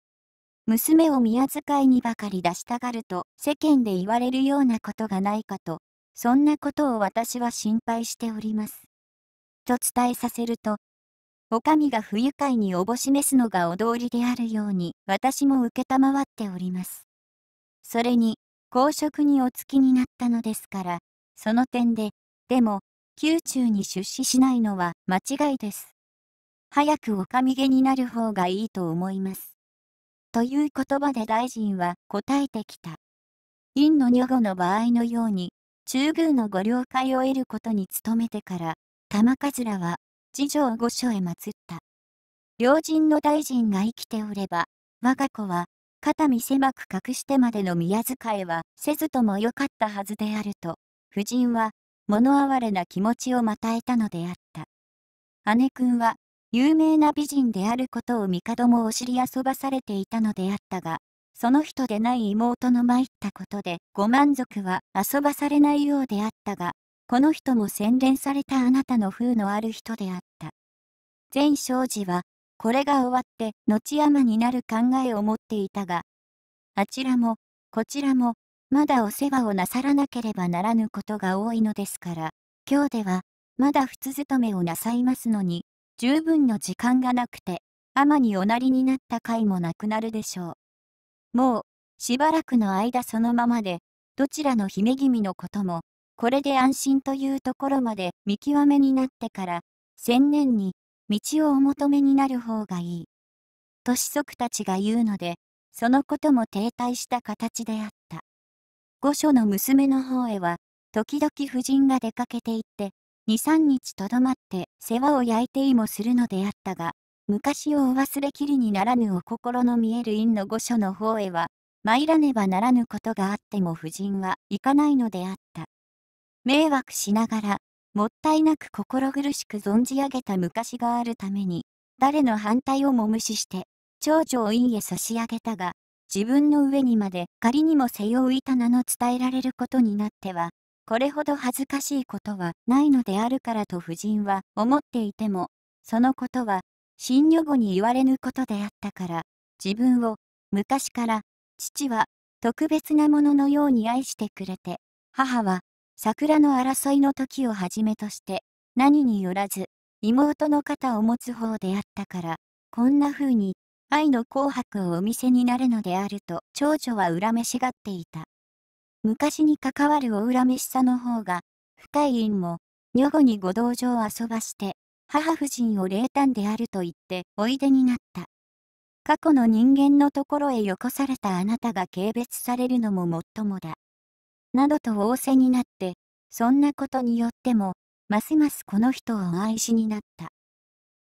娘を宮遣いにばかり出したがると世間で言われるようなことがないかとそんなことを私は心配しております。と伝えさせると、お上が不愉快におぼしめすのがお通りであるように私も承っております。それに、公職にお付きになったのですから、その点で、でも、宮中に出資しないのは間違いです。早くお上げになる方がいいと思います。という言葉で大臣は答えてきた。院の女後の場合のように、中宮のご了解を得ることに努めてから、玉桂は、次女を御所へ祀った。両人の大臣が生きておれば、我が子は、肩身狭く隠してまでの宮遣いはせずともよかったはずであると、夫人は、物哀れな気持ちをまたえたのであった。姉君は、有名な美人であることを帝もお尻遊ばされていたのであったが、その人でない妹の参ったことでご満足は遊ばされないようであったが、この人も洗練されたあなたの風のある人であった。前庄寺は、これが終わって後山になる考えを持っていたが、あちらも、こちらも、まだお世話をなさらなければならぬことが多いのですから、今日では、まだ仏勤めをなさいますのに、十分の時間がなくて、天におなりになった回もなくなるでしょう。もう、しばらくの間そのままで、どちらの姫君のことも、これで安心というところまで見極めになってから、千年に、道をお求めになる方がいい。と子息たちが言うので、そのことも停滞した形であった。御所の娘の方へは、時々夫人が出かけていって、二三日とどまって世話を焼いていもするのであったが、昔をお忘れきりにならぬお心の見える院の御所の方へは、参らねばならぬことがあっても夫人は行かないのであった。迷惑しながら、もったいなく心苦しく存じ上げた昔があるために、誰の反対をも無視して、長女を院へ差し上げたが、自分の上にまで仮にも背負いた名の伝えられることになっては、これほど恥ずかしいことはないのであるからと夫人は思っていても、そのことは新女後に言われぬことであったから、自分を、昔から、父は、特別なもののように愛してくれて、母は、桜の争いの時をはじめとして、何によらず、妹の肩を持つ方であったから、こんな風に、愛の紅白をお見せになるのであると長女は恨めしがっていた。昔に関わるお恨めしさの方が、深い因も、女後にご同情遊ばして、母夫人を冷淡であると言っておいでになった。過去の人間のところへよこされたあなたが軽蔑されるのももっともだ。などと仰せになって、そんなことによっても、ますますこの人を愛しになった。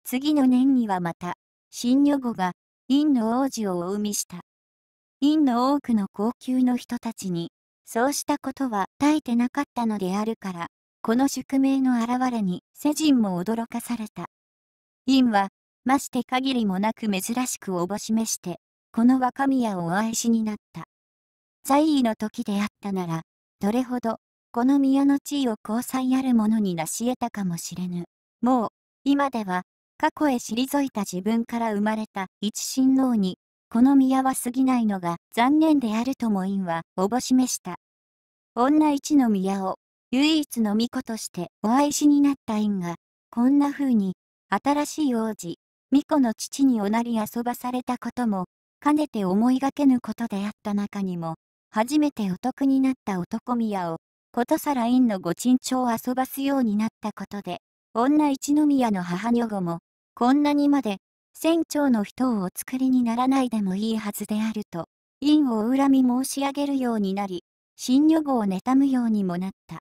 次の年にはまた、新女後が、院の王子をお産みした。院の多くの高級の人たちに、そうしたことは耐えてなかったのであるから、この宿命の現れに世人も驚かされた。陰は、まして限りもなく珍しくおぼしめして、この若宮をお愛しになった。在位の時であったなら、どれほど、この宮の地位を交際ある者に成し得たかもしれぬ。もう、今では、過去へ退いた自分から生まれた一親王に、この宮は過ぎないのが残念であるとも院はおぼしめした。女一の宮を唯一の巫女としてお愛しになった院が、こんな風に、新しい王子、巫女の父におなり遊ばされたことも、かねて思いがけぬことであった中にも、初めてお得になった男宮を、ことさら院のご珍重を遊ばすようになったことで、女一宮の母女子も、こんなにまで、船長の人をお作りにならないでもいいはずであると、院をお恨み申し上げるようになり、新女子を妬むようにもなった。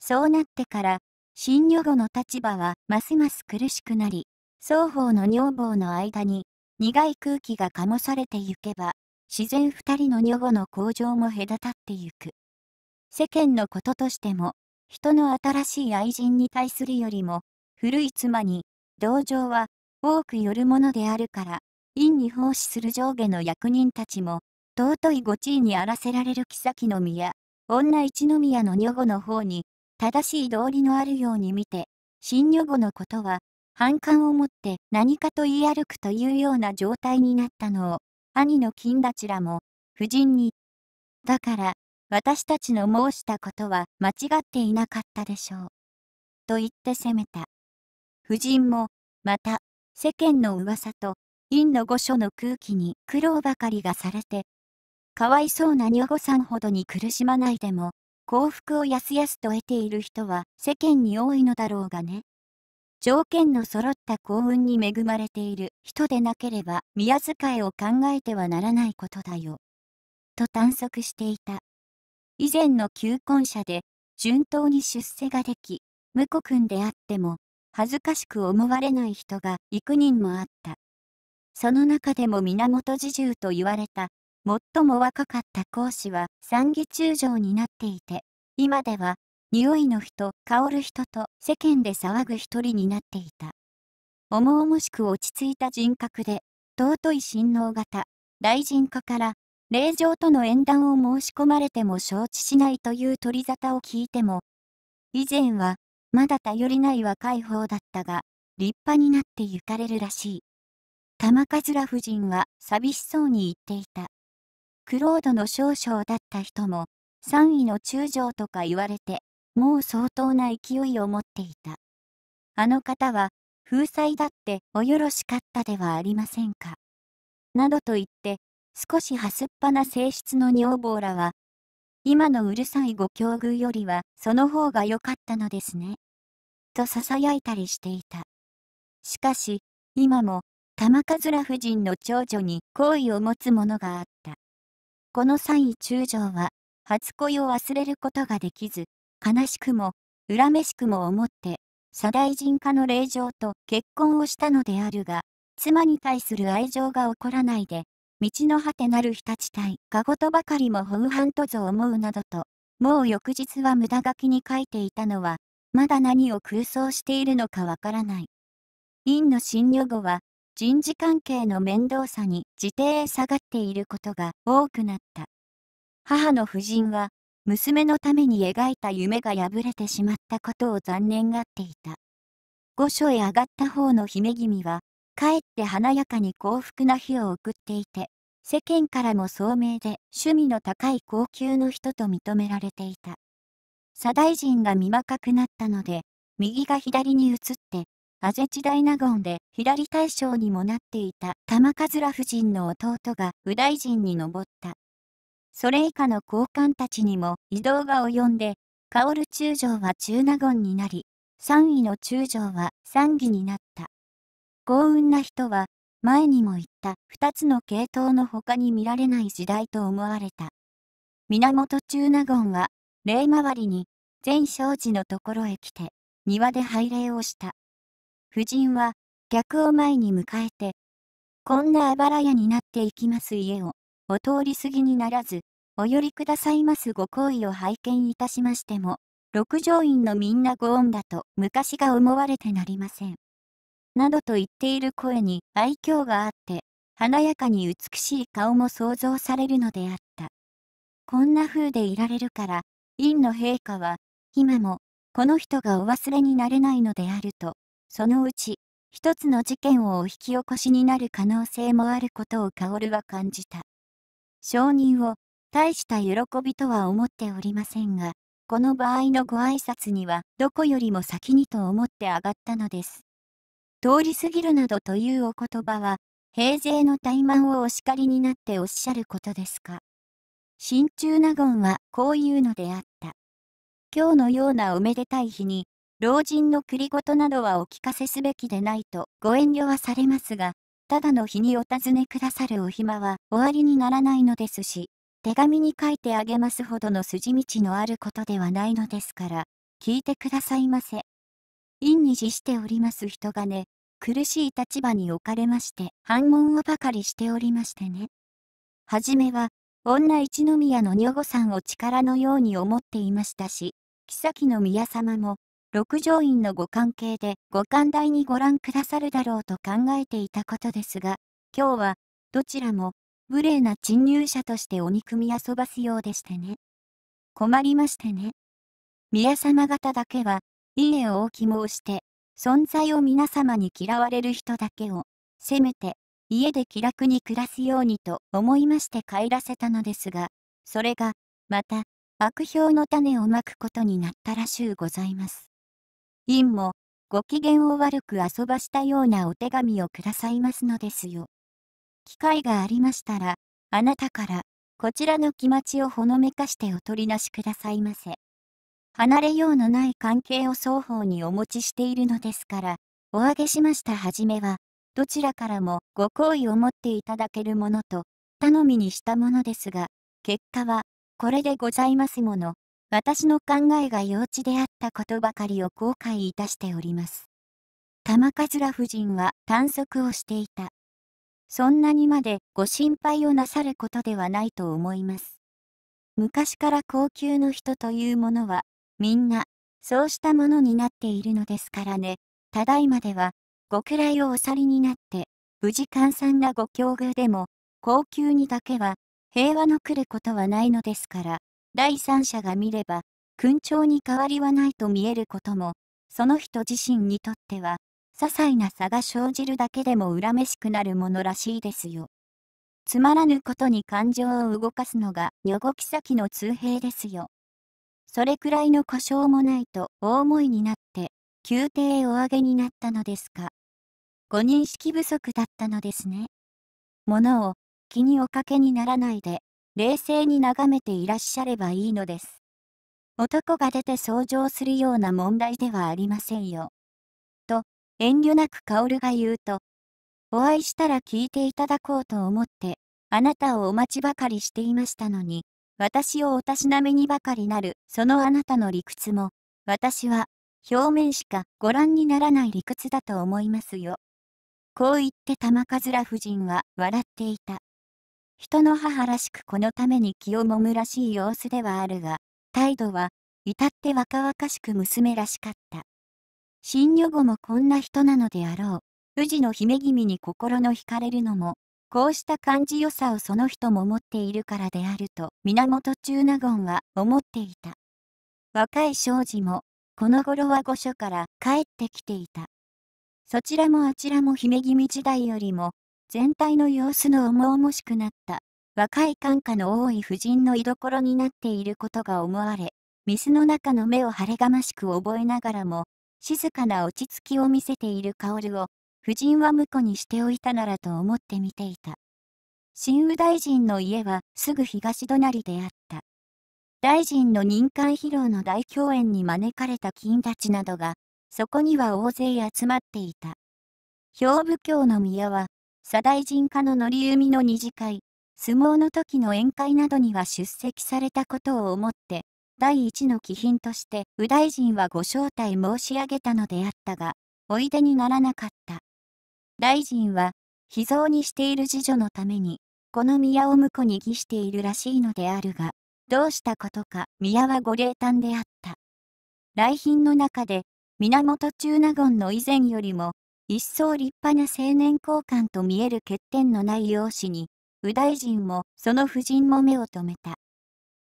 そうなってから、新女後の立場はますます苦しくなり、双方の女房の間に苦い空気が醸されてゆけば、自然二人の女後の向上も隔たってゆく。世間のこととしても、人の新しい愛人に対するよりも、古い妻に、同情は多くよるものであるから、陰に奉仕する上下の役人たちも、尊いご地位にあらせられる妃の宮、女一宮の女後の方に、正しい道理のあるように見て、新女語のことは、反感を持って何かと言い歩くというような状態になったのを、兄の金たちらも、夫人に。だから、私たちの申したことは間違っていなかったでしょう。と言って責めた。夫人も、また、世間の噂と、陰の御所の空気に苦労ばかりがされて、かわいそうな女御さんほどに苦しまないでも、幸福をやすやすと得ている人は世間に多いのだろうがね。条件の揃った幸運に恵まれている人でなければ宮遣いを考えてはならないことだよ。と探索していた。以前の求婚者で順当に出世ができ、婿君であっても恥ずかしく思われない人が幾人もあった。その中でも源侍従と言われた最も若かった講師は三義中将になっていて、今では、匂いの人、香る人と世間で騒ぐ一人になっていた。重々しく落ち着いた人格で、尊い親王型、大臣家から、霊場との縁談を申し込まれても承知しないという取り沙汰を聞いても、以前は、まだ頼りない若い方だったが、立派になって行かれるらしい。玉桂夫人は寂しそうに言っていた。クロードの少々だった人も、3位の中将とか言われて、もう相当な勢いを持っていた。あの方は、風災だっておよろしかったではありませんか。などと言って、少しはすっぱな性質の女房らは、今のうるさいご境遇よりはその方が良かったのですね。と囁いたりしていた。しかし、今も、玉かずら夫人の長女に好意を持つ者があった。この3位中将は、初恋を忘れることができず、悲しくも、恨めしくも思って、左大臣家の令嬢と結婚をしたのであるが、妻に対する愛情が起こらないで、道の果てなる日立隊、かごとばかりもほうとぞ思うなどと、もう翌日は無駄書きに書いていたのは、まだ何を空想しているのかわからない。院の新女後は、人事関係の面倒さに自邸へ下がっていることが多くなった。母の夫人は、娘のために描いた夢が破れてしまったことを残念がっていた。御所へ上がった方の姫君は、かえって華やかに幸福な日を送っていて、世間からも聡明で趣味の高い高級の人と認められていた。左大臣がまかくなったので、右が左に移ってアゼチダイナゴンで左大将にもなっていた玉数夫人の弟が右大臣に上った。それ以下の高官たちにも移動が及んで、薫中将は中納言になり、三位の中将は三義になった。幸運な人は、前にも言った二つの系統の他に見られない時代と思われた。源中納言は、礼回りに、全生寺のところへ来て、庭で拝礼をした。夫人は、客を前に迎えて、こんなあばら屋になっていきます家を、お通り過ぎにならず、お寄りくださいますご好意を拝見いたしましても、六条院のみんなご恩だと昔が思われてなりません。などと言っている声に愛嬌があって、華やかに美しい顔も想像されるのであった。こんな風でいられるから、院の陛下は、今も、この人がお忘れになれないのであると、そのうち、一つの事件を引き起こしになる可能性もあることを薫は感じた。承認を、大した喜びとは思っておりませんが、この場合のご挨拶には、どこよりも先にと思って上がったのです。通り過ぎるなどというお言葉は、平勢の怠慢をお叱りになっておっしゃることですか。心中納言はこういうのであった。今日のようなおめでたい日に、老人の繰りとなどはお聞かせすべきでないとご遠慮はされますが、ただの日にお尋ねくださるお暇は終わりにならないのですし、手紙に書いてあげますほどの筋道のあることではないのですから、聞いてくださいませ。陰に辞しております人がね、苦しい立場に置かれまして、反問をばかりしておりましてね。はじめは、女一宮の女御さんを力のように思っていましたし、妃の宮様も、六条院のご関係でご寛大にご覧くださるだろうと考えていたことですが、今日はどちらも無礼な侵入者としてお憎み遊ばすようでしてね。困りましてね。宮様方だけは、家を大き申して、存在を皆様に嫌われる人だけを、せめて、家で気楽に暮らすようにと思いまして帰らせたのですが、それが、また、悪評の種をまくことになったらしゅうございます。陰も、ご機嫌を悪く遊ばしたようなお手紙をくださいますのですよ。機会がありましたら、あなたから、こちらの気持ちをほのめかしてお取りなしくださいませ。離れようのない関係を双方にお持ちしているのですから、お上げしましたはじめは、どちらからもご好意を持っていただけるものと、頼みにしたものですが、結果は、これでございますもの。私の考えが幼稚であったことばかりを後悔いたしております。玉桂夫人は探索をしていた。そんなにまでご心配をなさることではないと思います。昔から高級の人というものは、みんな、そうしたものになっているのですからね。ただいまでは、ご位をお去りになって、無事閑散なご境遇でも、高級にだけは、平和の来ることはないのですから、第三者が見れば、勲章に変わりはないと見えることも、その人自身にとっては、些細な差が生じるだけでも恨めしくなるものらしいですよ。つまらぬことに感情を動かすのが女ご先の通兵ですよ。それくらいの故障もないと大思いになって、宮廷へお上げになったのですか。ご認識不足だったのですね。ものを気におかけにならないで冷静に眺めていらっしゃればいいのです。男が出て掃除をするような問題ではありませんよ。と、遠慮なく薫が言うと、お会いしたら聞いていただこうと思って、あなたをお待ちばかりしていましたのに、私をおたしなめにばかりなる、そのあなたの理屈も、私は、表面しかご覧にならない理屈だと思いますよ。こう言って玉かずら夫人は笑っていた。人の母らしくこのために気をもむらしい様子ではあるが、態度は、至って若々しく娘らしかった。新女後もこんな人なのであろう。宇治の姫君に心の惹かれるのも、こうした感じ良さをその人も持っているからであると源中納言は思っていた。若い庄司も、この頃は御所から帰ってきていた。そちらもあちらも姫君時代よりも全体の様子の重々しくなった、若い感化の多い婦人の居所になっていることが思われ、ミスの中の目を晴れがましく覚えながらも、静かな落ち着きを見せている薫を、夫人は婿にしておいたならと思って見ていた。新右大臣の家はすぐ東隣であった。大臣の任官披露の大共演に招かれた金たちなどが、そこには大勢集まっていた。兵部教の宮は左大臣家の乗り弓の二次会、相撲の時の宴会などには出席されたことを思って、第一の貴賓として右大臣はご招待申し上げたのであったが、おいでにならなかった。大臣は、秘蔵にしている次女のために、この宮を婿に儀しているらしいのであるが、どうしたことか宮はご霊誕であった。来賓の中で、源中納言の以前よりも、一層立派な青年交換と見える欠点のない容姿に、右大臣もその夫人も目を留めた。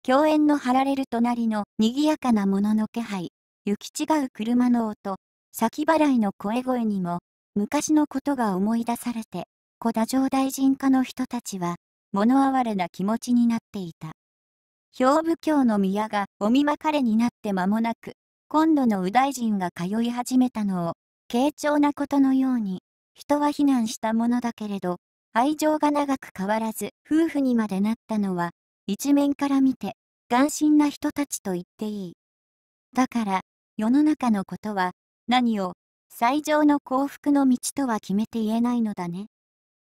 共演の張られる隣の賑やかなものの気配、行き違う車の音、先払いの声声にも、昔のことが思い出されて、小田城大臣家の人たちは、物哀れな気持ちになっていた。兵部教の宮がお見まかれになって間もなく、今度の右大臣が通い始めたのを軽重なことのように、人は避難したものだけれど、愛情が長く変わらず夫婦にまでなったのは、一面から見て、眼神な人たちと言っていい。だから、世の中のことは、何を、最上の幸福の道とは決めて言えないのだね。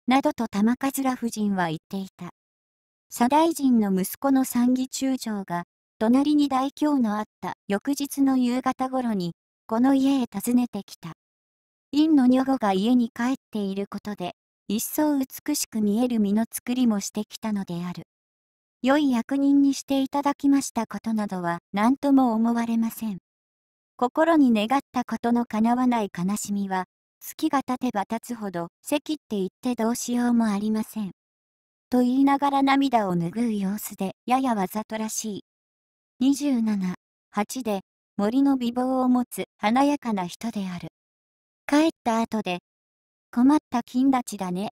などと玉桂夫人は言っていた。左大臣の息子の参議中将が、隣に大凶のあった翌日の夕方頃に、この家へ訪ねてきた。院の女房が家に帰っていることで、一層美しく見える身の作りもしてきたのである。良い役人にしていただきましたことなどは何とも思われません。心に願ったことの叶わない悲しみは、月が経てば経つほど、席って言ってどうしようもありません。と言いながら涙を拭う様子で、ややわざとらしい。27、8で、森の美貌を持つ華やかな人である。帰った後で、困った金立ちだね。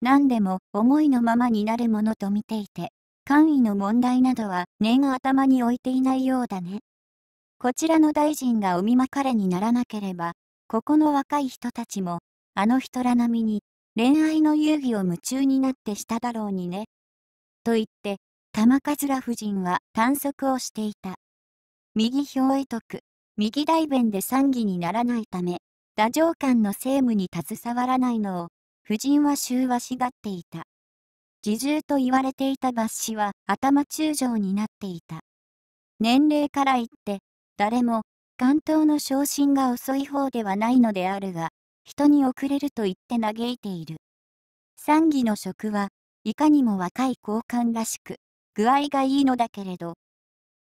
何でも思いのままになるものと見ていて、官位の問題などは念頭に置いていないようだね。こちらの大臣がお見まかれにならなければ、ここの若い人たちも、あの人ら並みに、恋愛の遊戯を夢中になってしただろうにね。と言って、玉かずら夫人は探索をしていた。右表とく右大弁で賛議にならないため、太政官の政務に携わらないのを、夫人は衆はしがっていた。自重と言われていた抜子は頭中将になっていた。年齢から言って、誰も、関東の昇進が遅い方ではないのであるが、人に遅れると言って嘆いている。賛議の職は、いかにも若い高官らしく、具合がいいのだけれど、